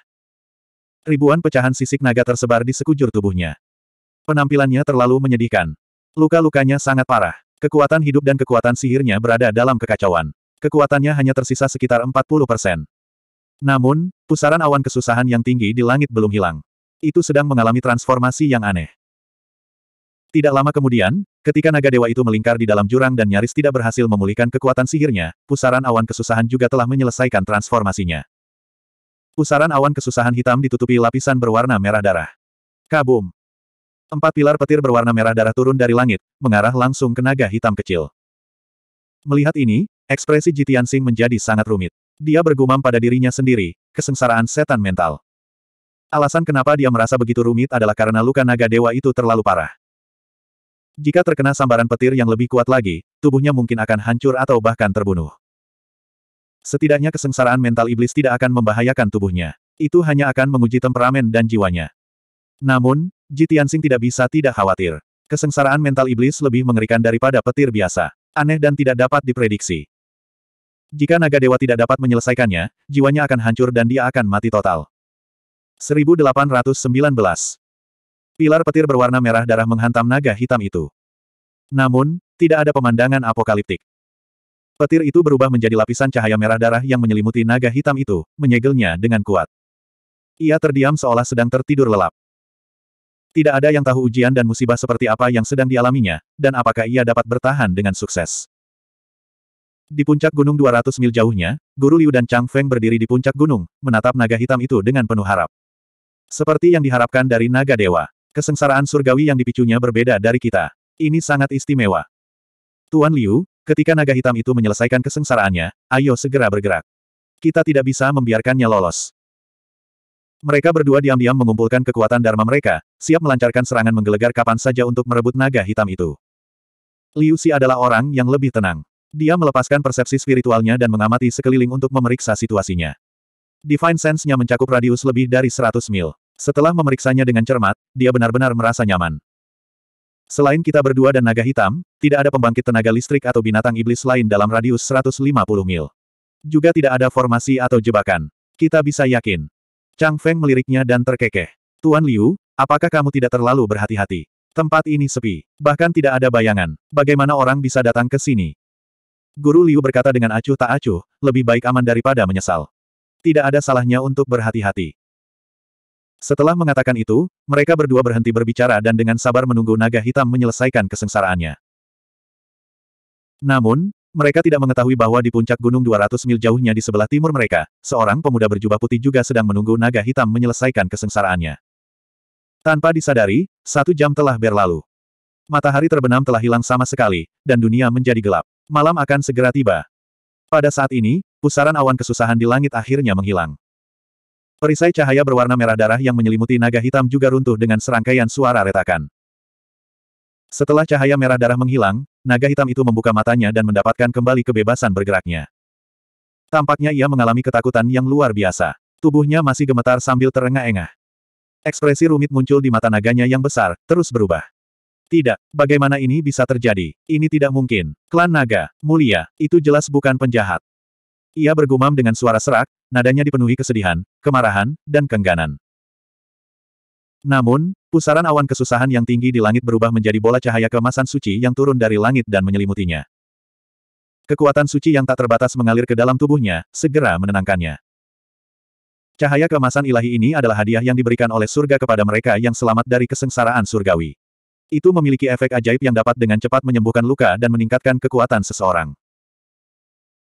Ribuan pecahan sisik naga tersebar di sekujur tubuhnya. Penampilannya terlalu menyedihkan. Luka-lukanya sangat parah. Kekuatan hidup dan kekuatan sihirnya berada dalam kekacauan. Kekuatannya hanya tersisa sekitar 40 persen. Namun, pusaran awan kesusahan yang tinggi di langit belum hilang. Itu sedang mengalami transformasi yang aneh. Tidak lama kemudian, ketika naga dewa itu melingkar di dalam jurang dan nyaris tidak berhasil memulihkan kekuatan sihirnya, pusaran awan kesusahan juga telah menyelesaikan transformasinya. Pusaran awan kesusahan hitam ditutupi lapisan berwarna merah darah. Kabum! Empat pilar petir berwarna merah darah turun dari langit, mengarah langsung ke naga hitam kecil. Melihat ini, ekspresi Jitian Sing menjadi sangat rumit. Dia bergumam pada dirinya sendiri, kesengsaraan setan mental. Alasan kenapa dia merasa begitu rumit adalah karena luka naga dewa itu terlalu parah. Jika terkena sambaran petir yang lebih kuat lagi, tubuhnya mungkin akan hancur atau bahkan terbunuh. Setidaknya kesengsaraan mental iblis tidak akan membahayakan tubuhnya. Itu hanya akan menguji temperamen dan jiwanya. Namun, Jitiansing tidak bisa tidak khawatir. Kesengsaraan mental iblis lebih mengerikan daripada petir biasa. Aneh dan tidak dapat diprediksi. Jika naga dewa tidak dapat menyelesaikannya, jiwanya akan hancur dan dia akan mati total. 1819 Pilar petir berwarna merah darah menghantam naga hitam itu. Namun, tidak ada pemandangan apokaliptik. Petir itu berubah menjadi lapisan cahaya merah darah yang menyelimuti naga hitam itu, menyegelnya dengan kuat. Ia terdiam seolah sedang tertidur lelap. Tidak ada yang tahu ujian dan musibah seperti apa yang sedang dialaminya, dan apakah ia dapat bertahan dengan sukses. Di puncak gunung 200 mil jauhnya, Guru Liu dan Chang Feng berdiri di puncak gunung, menatap naga hitam itu dengan penuh harap. Seperti yang diharapkan dari naga dewa. Kesengsaraan surgawi yang dipicunya berbeda dari kita. Ini sangat istimewa. Tuan Liu, ketika naga hitam itu menyelesaikan kesengsaraannya, ayo segera bergerak. Kita tidak bisa membiarkannya lolos. Mereka berdua diam-diam mengumpulkan kekuatan Dharma mereka, siap melancarkan serangan menggelegar kapan saja untuk merebut naga hitam itu. Liu Si adalah orang yang lebih tenang. Dia melepaskan persepsi spiritualnya dan mengamati sekeliling untuk memeriksa situasinya. Divine Sense-nya mencakup radius lebih dari 100 mil. Setelah memeriksanya dengan cermat, dia benar-benar merasa nyaman. Selain kita berdua dan naga hitam, tidak ada pembangkit tenaga listrik atau binatang iblis lain dalam radius 150 mil. Juga tidak ada formasi atau jebakan. Kita bisa yakin. Chang Feng meliriknya dan terkekeh. Tuan Liu, apakah kamu tidak terlalu berhati-hati? Tempat ini sepi. Bahkan tidak ada bayangan. Bagaimana orang bisa datang ke sini? Guru Liu berkata dengan acuh tak acuh, lebih baik aman daripada menyesal. Tidak ada salahnya untuk berhati-hati. Setelah mengatakan itu, mereka berdua berhenti berbicara dan dengan sabar menunggu naga hitam menyelesaikan kesengsaraannya. Namun, mereka tidak mengetahui bahwa di puncak gunung 200 mil jauhnya di sebelah timur mereka, seorang pemuda berjubah putih juga sedang menunggu naga hitam menyelesaikan kesengsaraannya. Tanpa disadari, satu jam telah berlalu. Matahari terbenam telah hilang sama sekali, dan dunia menjadi gelap. Malam akan segera tiba. Pada saat ini, pusaran awan kesusahan di langit akhirnya menghilang. Perisai cahaya berwarna merah darah yang menyelimuti naga hitam juga runtuh dengan serangkaian suara retakan. Setelah cahaya merah darah menghilang, naga hitam itu membuka matanya dan mendapatkan kembali kebebasan bergeraknya. Tampaknya ia mengalami ketakutan yang luar biasa. Tubuhnya masih gemetar sambil terengah-engah. Ekspresi rumit muncul di mata naganya yang besar, terus berubah. Tidak, bagaimana ini bisa terjadi? Ini tidak mungkin. Klan naga, mulia, itu jelas bukan penjahat. Ia bergumam dengan suara serak, nadanya dipenuhi kesedihan, kemarahan, dan kengganan. Namun, pusaran awan kesusahan yang tinggi di langit berubah menjadi bola cahaya kemasan suci yang turun dari langit dan menyelimutinya. Kekuatan suci yang tak terbatas mengalir ke dalam tubuhnya, segera menenangkannya. Cahaya kemasan ilahi ini adalah hadiah yang diberikan oleh surga kepada mereka yang selamat dari kesengsaraan surgawi. Itu memiliki efek ajaib yang dapat dengan cepat menyembuhkan luka dan meningkatkan kekuatan seseorang.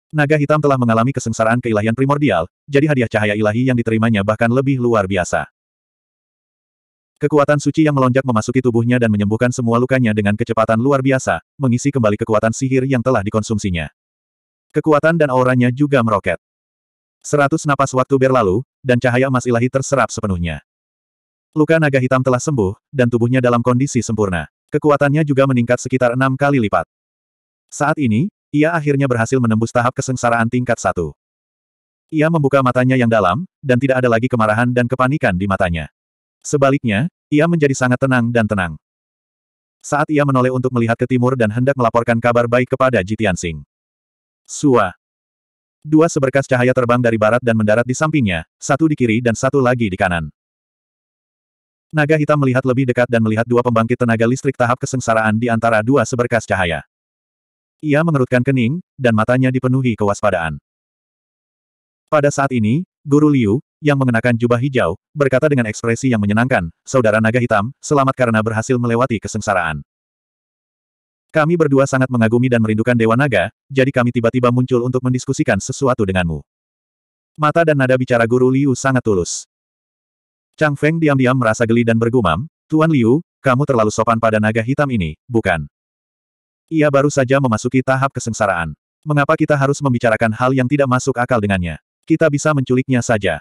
Naga hitam telah mengalami kesengsaraan keilahian primordial, jadi hadiah cahaya ilahi yang diterimanya bahkan lebih luar biasa. Kekuatan suci yang melonjak memasuki tubuhnya dan menyembuhkan semua lukanya dengan kecepatan luar biasa, mengisi kembali kekuatan sihir yang telah dikonsumsinya. Kekuatan dan auranya juga meroket. Seratus napas waktu berlalu, dan cahaya emas ilahi terserap sepenuhnya. Luka naga hitam telah sembuh, dan tubuhnya dalam kondisi sempurna. Kekuatannya juga meningkat sekitar enam kali lipat. Saat ini, ia akhirnya berhasil menembus tahap kesengsaraan tingkat satu. Ia membuka matanya yang dalam, dan tidak ada lagi kemarahan dan kepanikan di matanya. Sebaliknya, ia menjadi sangat tenang dan tenang. Saat ia menoleh untuk melihat ke timur dan hendak melaporkan kabar baik kepada Jitian Singh. Sua. Dua seberkas cahaya terbang dari barat dan mendarat di sampingnya, satu di kiri dan satu lagi di kanan. Naga hitam melihat lebih dekat dan melihat dua pembangkit tenaga listrik tahap kesengsaraan di antara dua seberkas cahaya. Ia mengerutkan kening, dan matanya dipenuhi kewaspadaan. Pada saat ini, Guru Liu, yang mengenakan jubah hijau, berkata dengan ekspresi yang menyenangkan, Saudara Naga Hitam, selamat karena berhasil melewati kesengsaraan. Kami berdua sangat mengagumi dan merindukan Dewa Naga, jadi kami tiba-tiba muncul untuk mendiskusikan sesuatu denganmu. Mata dan nada bicara Guru Liu sangat tulus. Chang Feng diam-diam merasa geli dan bergumam, Tuan Liu, kamu terlalu sopan pada naga hitam ini, bukan? Ia baru saja memasuki tahap kesengsaraan. Mengapa kita harus membicarakan hal yang tidak masuk akal dengannya? Kita bisa menculiknya saja.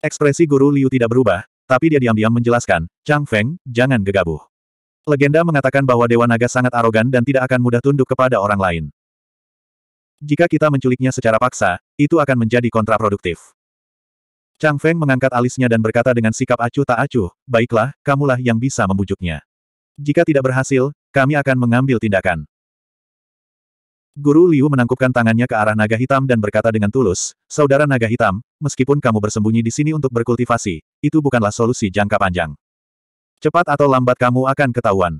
Ekspresi guru Liu tidak berubah, tapi dia diam-diam menjelaskan, Chang Feng, jangan gegabah. Legenda mengatakan bahwa Dewa Naga sangat arogan dan tidak akan mudah tunduk kepada orang lain. Jika kita menculiknya secara paksa, itu akan menjadi kontraproduktif. Chang Feng mengangkat alisnya dan berkata dengan sikap acuh tak acuh, baiklah, kamulah yang bisa membujuknya. Jika tidak berhasil, kami akan mengambil tindakan. Guru Liu menangkupkan tangannya ke arah naga hitam dan berkata dengan tulus, Saudara naga hitam, meskipun kamu bersembunyi di sini untuk berkultivasi, itu bukanlah solusi jangka panjang. Cepat atau lambat kamu akan ketahuan.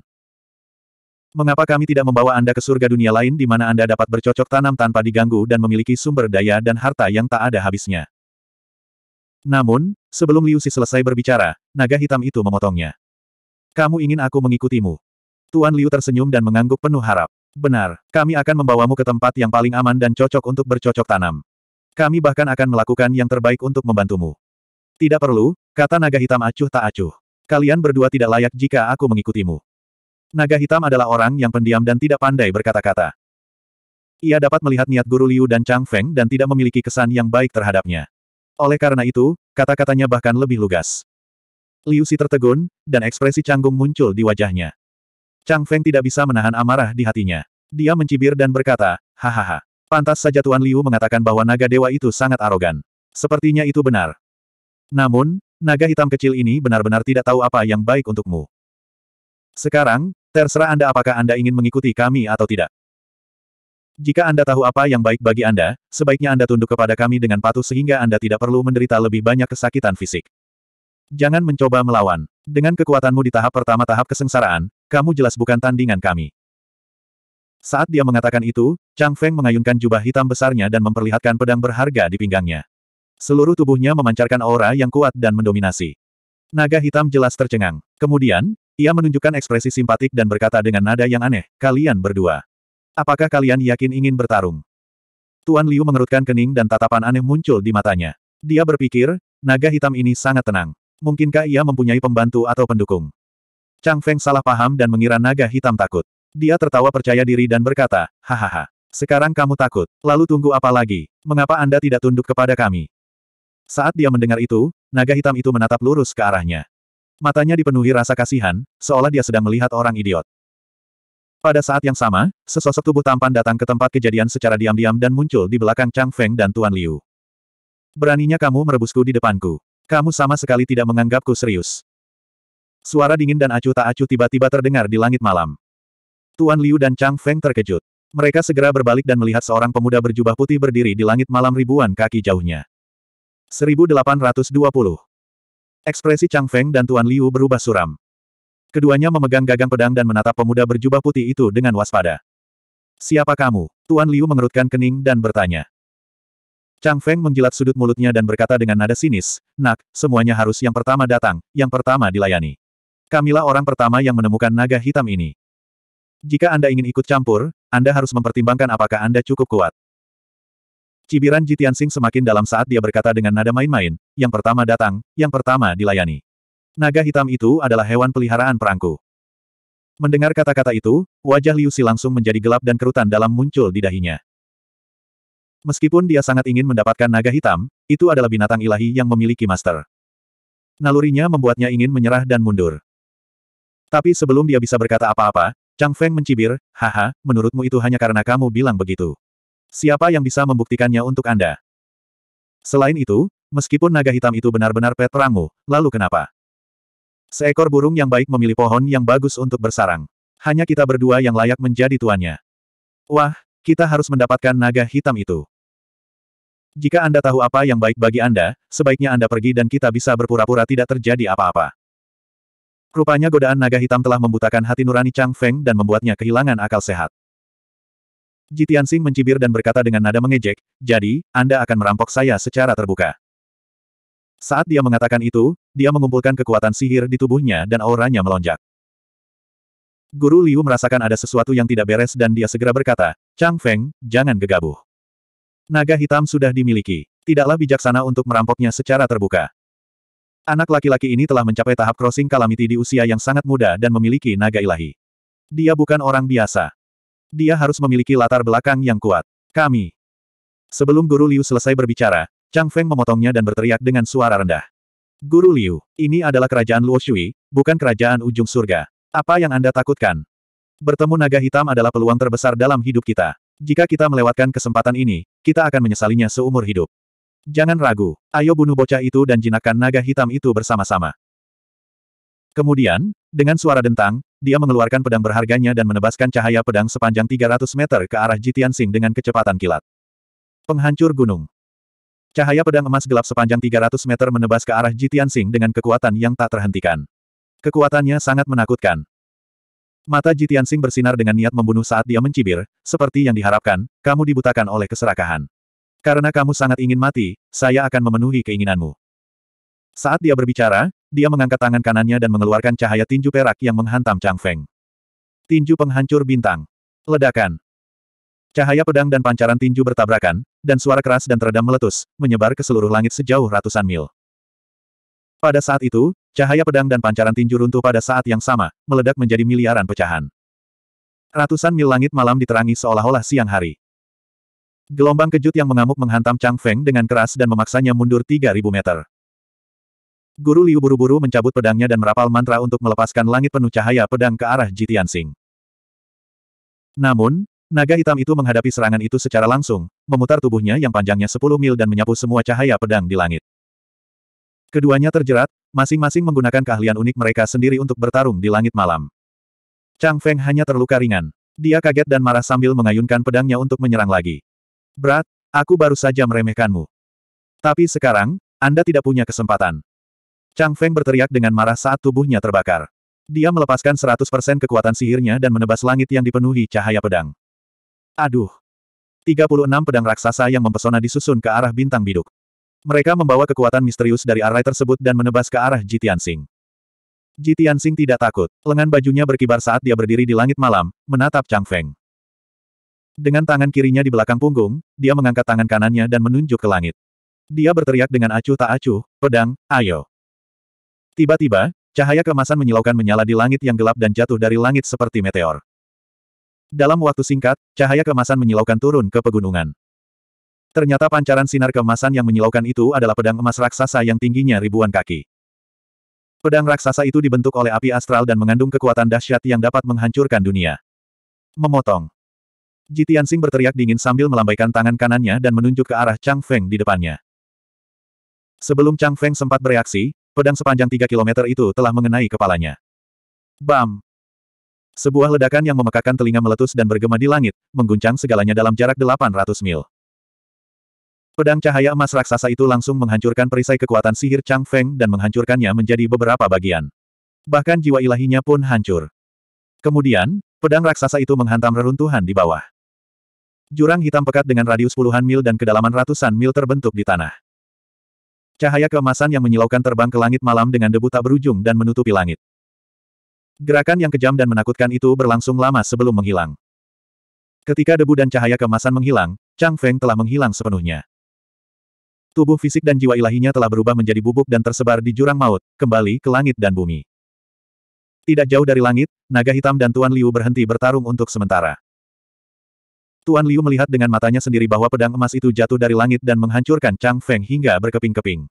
Mengapa kami tidak membawa Anda ke surga dunia lain di mana Anda dapat bercocok tanam tanpa diganggu dan memiliki sumber daya dan harta yang tak ada habisnya? Namun, sebelum Liu Si selesai berbicara, naga hitam itu memotongnya. Kamu ingin aku mengikutimu? Tuan Liu tersenyum dan mengangguk penuh harap. Benar, kami akan membawamu ke tempat yang paling aman dan cocok untuk bercocok tanam. Kami bahkan akan melakukan yang terbaik untuk membantumu. Tidak perlu, kata naga hitam acuh tak acuh. Kalian berdua tidak layak jika aku mengikutimu. Naga hitam adalah orang yang pendiam dan tidak pandai berkata-kata. Ia dapat melihat niat Guru Liu dan Chang Feng dan tidak memiliki kesan yang baik terhadapnya. Oleh karena itu, kata-katanya bahkan lebih lugas. Liu Si tertegun, dan ekspresi canggung muncul di wajahnya. Chang Feng tidak bisa menahan amarah di hatinya. Dia mencibir dan berkata, hahaha. Pantas saja Tuan Liu mengatakan bahwa naga dewa itu sangat arogan. Sepertinya itu benar. Namun, naga hitam kecil ini benar-benar tidak tahu apa yang baik untukmu. Sekarang, terserah Anda apakah Anda ingin mengikuti kami atau tidak. Jika Anda tahu apa yang baik bagi Anda, sebaiknya Anda tunduk kepada kami dengan patuh sehingga Anda tidak perlu menderita lebih banyak kesakitan fisik. Jangan mencoba melawan. Dengan kekuatanmu di tahap pertama tahap kesengsaraan, kamu jelas bukan tandingan kami. Saat dia mengatakan itu, Chang Feng mengayunkan jubah hitam besarnya dan memperlihatkan pedang berharga di pinggangnya. Seluruh tubuhnya memancarkan aura yang kuat dan mendominasi. Naga hitam jelas tercengang. Kemudian, ia menunjukkan ekspresi simpatik dan berkata dengan nada yang aneh, kalian berdua. Apakah kalian yakin ingin bertarung? Tuan Liu mengerutkan kening dan tatapan aneh muncul di matanya. Dia berpikir, naga hitam ini sangat tenang. Mungkinkah ia mempunyai pembantu atau pendukung? Chang Feng salah paham dan mengira naga hitam takut. Dia tertawa percaya diri dan berkata, hahaha, sekarang kamu takut, lalu tunggu apa lagi? Mengapa Anda tidak tunduk kepada kami? Saat dia mendengar itu, naga hitam itu menatap lurus ke arahnya. Matanya dipenuhi rasa kasihan, seolah dia sedang melihat orang idiot. Pada saat yang sama, sesosok tubuh tampan datang ke tempat kejadian secara diam-diam dan muncul di belakang Chang Feng dan Tuan Liu. Beraninya kamu merebusku di depanku. Kamu sama sekali tidak menganggapku serius. Suara dingin dan acuh tak acuh tiba-tiba terdengar di langit malam. Tuan Liu dan Chang Feng terkejut. Mereka segera berbalik dan melihat seorang pemuda berjubah putih berdiri di langit malam ribuan kaki jauhnya. 1820. Ekspresi Chang Feng dan Tuan Liu berubah suram. Keduanya memegang gagang pedang dan menatap pemuda berjubah putih itu dengan waspada. Siapa kamu? Tuan Liu mengerutkan kening dan bertanya. Chang Feng menjilat sudut mulutnya dan berkata dengan nada sinis, Nak, semuanya harus yang pertama datang, yang pertama dilayani. Kamilah orang pertama yang menemukan naga hitam ini. Jika Anda ingin ikut campur, Anda harus mempertimbangkan apakah Anda cukup kuat. Cibiran Jitian Sing semakin dalam saat dia berkata dengan nada main-main, yang pertama datang, yang pertama dilayani. Naga hitam itu adalah hewan peliharaan perangku. Mendengar kata-kata itu, wajah Liu Si langsung menjadi gelap dan kerutan dalam muncul di dahinya. Meskipun dia sangat ingin mendapatkan naga hitam, itu adalah binatang ilahi yang memiliki master. Nalurinya membuatnya ingin menyerah dan mundur. Tapi sebelum dia bisa berkata apa-apa, Chang Feng mencibir, haha, menurutmu itu hanya karena kamu bilang begitu. Siapa yang bisa membuktikannya untuk Anda? Selain itu, meskipun naga hitam itu benar-benar perangmu, lalu kenapa? Seekor burung yang baik memilih pohon yang bagus untuk bersarang. Hanya kita berdua yang layak menjadi tuannya. Wah, kita harus mendapatkan naga hitam itu. Jika Anda tahu apa yang baik bagi Anda, sebaiknya Anda pergi dan kita bisa berpura-pura tidak terjadi apa-apa. Rupanya godaan naga hitam telah membutakan hati nurani Chang Feng dan membuatnya kehilangan akal sehat. Jitian Sing mencibir dan berkata dengan nada mengejek, jadi, Anda akan merampok saya secara terbuka. Saat dia mengatakan itu, dia mengumpulkan kekuatan sihir di tubuhnya dan auranya melonjak. Guru Liu merasakan ada sesuatu yang tidak beres dan dia segera berkata, Chang Feng, jangan gegabah. Naga hitam sudah dimiliki. Tidaklah bijaksana untuk merampoknya secara terbuka. Anak laki-laki ini telah mencapai tahap crossing calamity di usia yang sangat muda dan memiliki naga ilahi. Dia bukan orang biasa. Dia harus memiliki latar belakang yang kuat. Kami. Sebelum Guru Liu selesai berbicara, Chang Feng memotongnya dan berteriak dengan suara rendah. Guru Liu, ini adalah kerajaan Luo Shui, bukan kerajaan ujung surga. Apa yang Anda takutkan? Bertemu naga hitam adalah peluang terbesar dalam hidup kita. Jika kita melewatkan kesempatan ini, kita akan menyesalinya seumur hidup. Jangan ragu, ayo bunuh bocah itu dan jinakkan naga hitam itu bersama-sama. Kemudian, dengan suara dentang, dia mengeluarkan pedang berharganya dan menebaskan cahaya pedang sepanjang 300 meter ke arah Jitian Sing dengan kecepatan kilat. Penghancur gunung. Cahaya pedang emas gelap sepanjang 300 meter menebas ke arah Jitian Sing dengan kekuatan yang tak terhentikan. Kekuatannya sangat menakutkan. Mata Jitian Jitiansing bersinar dengan niat membunuh saat dia mencibir, seperti yang diharapkan, kamu dibutakan oleh keserakahan. Karena kamu sangat ingin mati, saya akan memenuhi keinginanmu. Saat dia berbicara, dia mengangkat tangan kanannya dan mengeluarkan cahaya tinju perak yang menghantam Chang Feng. Tinju penghancur bintang. Ledakan. Cahaya pedang dan pancaran tinju bertabrakan, dan suara keras dan teredam meletus, menyebar ke seluruh langit sejauh ratusan mil. Pada saat itu, Cahaya pedang dan pancaran tinju runtuh pada saat yang sama, meledak menjadi miliaran pecahan. Ratusan mil langit malam diterangi seolah-olah siang hari. Gelombang kejut yang mengamuk menghantam Chang Feng dengan keras dan memaksanya mundur 3.000 meter. Guru Liu buru-buru mencabut pedangnya dan merapal mantra untuk melepaskan langit penuh cahaya pedang ke arah Jitian Sing. Namun, naga hitam itu menghadapi serangan itu secara langsung, memutar tubuhnya yang panjangnya 10 mil dan menyapu semua cahaya pedang di langit. Keduanya terjerat, masing-masing menggunakan keahlian unik mereka sendiri untuk bertarung di langit malam. Chang Feng hanya terluka ringan. Dia kaget dan marah sambil mengayunkan pedangnya untuk menyerang lagi. Berat, aku baru saja meremehkanmu. Tapi sekarang, Anda tidak punya kesempatan. Chang Feng berteriak dengan marah saat tubuhnya terbakar. Dia melepaskan 100% kekuatan sihirnya dan menebas langit yang dipenuhi cahaya pedang. Aduh! 36 pedang raksasa yang mempesona disusun ke arah bintang biduk. Mereka membawa kekuatan misterius dari arai tersebut dan menebas ke arah Ji Tianxing. Ji Tianxing tidak takut. Lengan bajunya berkibar saat dia berdiri di langit malam, menatap Chang Feng. Dengan tangan kirinya di belakang punggung, dia mengangkat tangan kanannya dan menunjuk ke langit. Dia berteriak dengan acuh tak acuh, pedang, ayo. Tiba-tiba, cahaya kemasan menyilaukan menyala di langit yang gelap dan jatuh dari langit seperti meteor. Dalam waktu singkat, cahaya kemasan menyilaukan turun ke pegunungan. Ternyata pancaran sinar kemasan yang menyilaukan itu adalah pedang emas raksasa yang tingginya ribuan kaki. Pedang raksasa itu dibentuk oleh api astral dan mengandung kekuatan dahsyat yang dapat menghancurkan dunia. Memotong. Jitian Sing berteriak dingin sambil melambaikan tangan kanannya dan menunjuk ke arah Chang Feng di depannya. Sebelum Chang Feng sempat bereaksi, pedang sepanjang 3 kilometer itu telah mengenai kepalanya. Bam! Sebuah ledakan yang memekakan telinga meletus dan bergema di langit, mengguncang segalanya dalam jarak 800 mil. Pedang cahaya emas raksasa itu langsung menghancurkan perisai kekuatan sihir Chang Feng dan menghancurkannya menjadi beberapa bagian. Bahkan jiwa ilahinya pun hancur. Kemudian, pedang raksasa itu menghantam reruntuhan di bawah. Jurang hitam pekat dengan radius puluhan mil dan kedalaman ratusan mil terbentuk di tanah. Cahaya keemasan yang menyilaukan terbang ke langit malam dengan debu tak berujung dan menutupi langit. Gerakan yang kejam dan menakutkan itu berlangsung lama sebelum menghilang. Ketika debu dan cahaya keemasan menghilang, Chang Feng telah menghilang sepenuhnya. Tubuh fisik dan jiwa ilahinya telah berubah menjadi bubuk dan tersebar di jurang maut, kembali ke langit dan bumi. Tidak jauh dari langit, naga hitam dan Tuan Liu berhenti bertarung untuk sementara. Tuan Liu melihat dengan matanya sendiri bahwa pedang emas itu jatuh dari langit dan menghancurkan Chang Feng hingga berkeping-keping.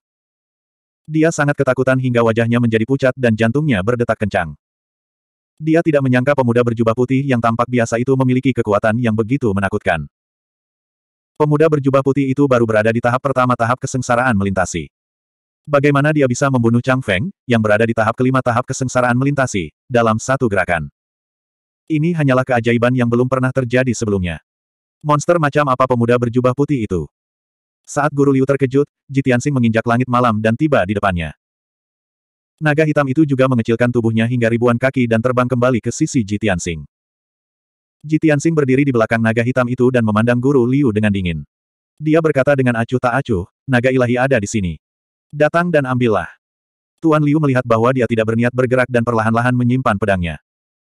Dia sangat ketakutan hingga wajahnya menjadi pucat dan jantungnya berdetak kencang. Dia tidak menyangka pemuda berjubah putih yang tampak biasa itu memiliki kekuatan yang begitu menakutkan. Pemuda berjubah putih itu baru berada di tahap pertama tahap kesengsaraan melintasi. Bagaimana dia bisa membunuh Chang Feng, yang berada di tahap kelima tahap kesengsaraan melintasi, dalam satu gerakan? Ini hanyalah keajaiban yang belum pernah terjadi sebelumnya. Monster macam apa pemuda berjubah putih itu? Saat Guru Liu terkejut, Jitiansing menginjak langit malam dan tiba di depannya. Naga hitam itu juga mengecilkan tubuhnya hingga ribuan kaki dan terbang kembali ke sisi Jitiansing. Jitian Sing berdiri di belakang naga hitam itu dan memandang guru Liu dengan dingin. Dia berkata dengan acuh tak acuh, naga ilahi ada di sini. Datang dan ambillah. Tuan Liu melihat bahwa dia tidak berniat bergerak dan perlahan-lahan menyimpan pedangnya.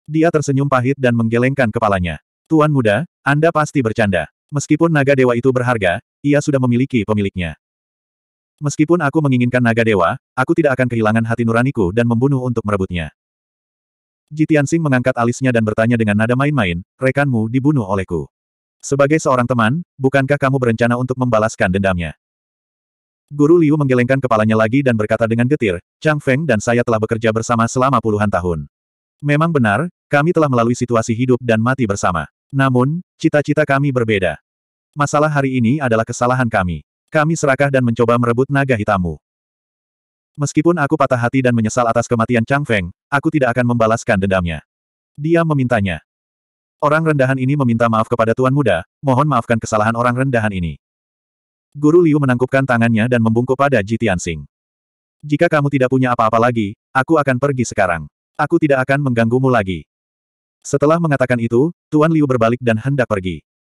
Dia tersenyum pahit dan menggelengkan kepalanya. Tuan muda, Anda pasti bercanda. Meskipun naga dewa itu berharga, ia sudah memiliki pemiliknya. Meskipun aku menginginkan naga dewa, aku tidak akan kehilangan hati nuraniku dan membunuh untuk merebutnya. Jitian Sing mengangkat alisnya dan bertanya dengan nada main-main, rekanmu dibunuh olehku. Sebagai seorang teman, bukankah kamu berencana untuk membalaskan dendamnya? Guru Liu menggelengkan kepalanya lagi dan berkata dengan getir, Chang Feng dan saya telah bekerja bersama selama puluhan tahun. Memang benar, kami telah melalui situasi hidup dan mati bersama. Namun, cita-cita kami berbeda. Masalah hari ini adalah kesalahan kami. Kami serakah dan mencoba merebut naga hitammu. Meskipun aku patah hati dan menyesal atas kematian Chang Feng, aku tidak akan membalaskan dendamnya. Dia memintanya. Orang rendahan ini meminta maaf kepada Tuan Muda, mohon maafkan kesalahan orang rendahan ini. Guru Liu menangkupkan tangannya dan membungkuk pada Ji Tianxing. Jika kamu tidak punya apa-apa lagi, aku akan pergi sekarang. Aku tidak akan mengganggumu lagi. Setelah mengatakan itu, Tuan Liu berbalik dan hendak pergi.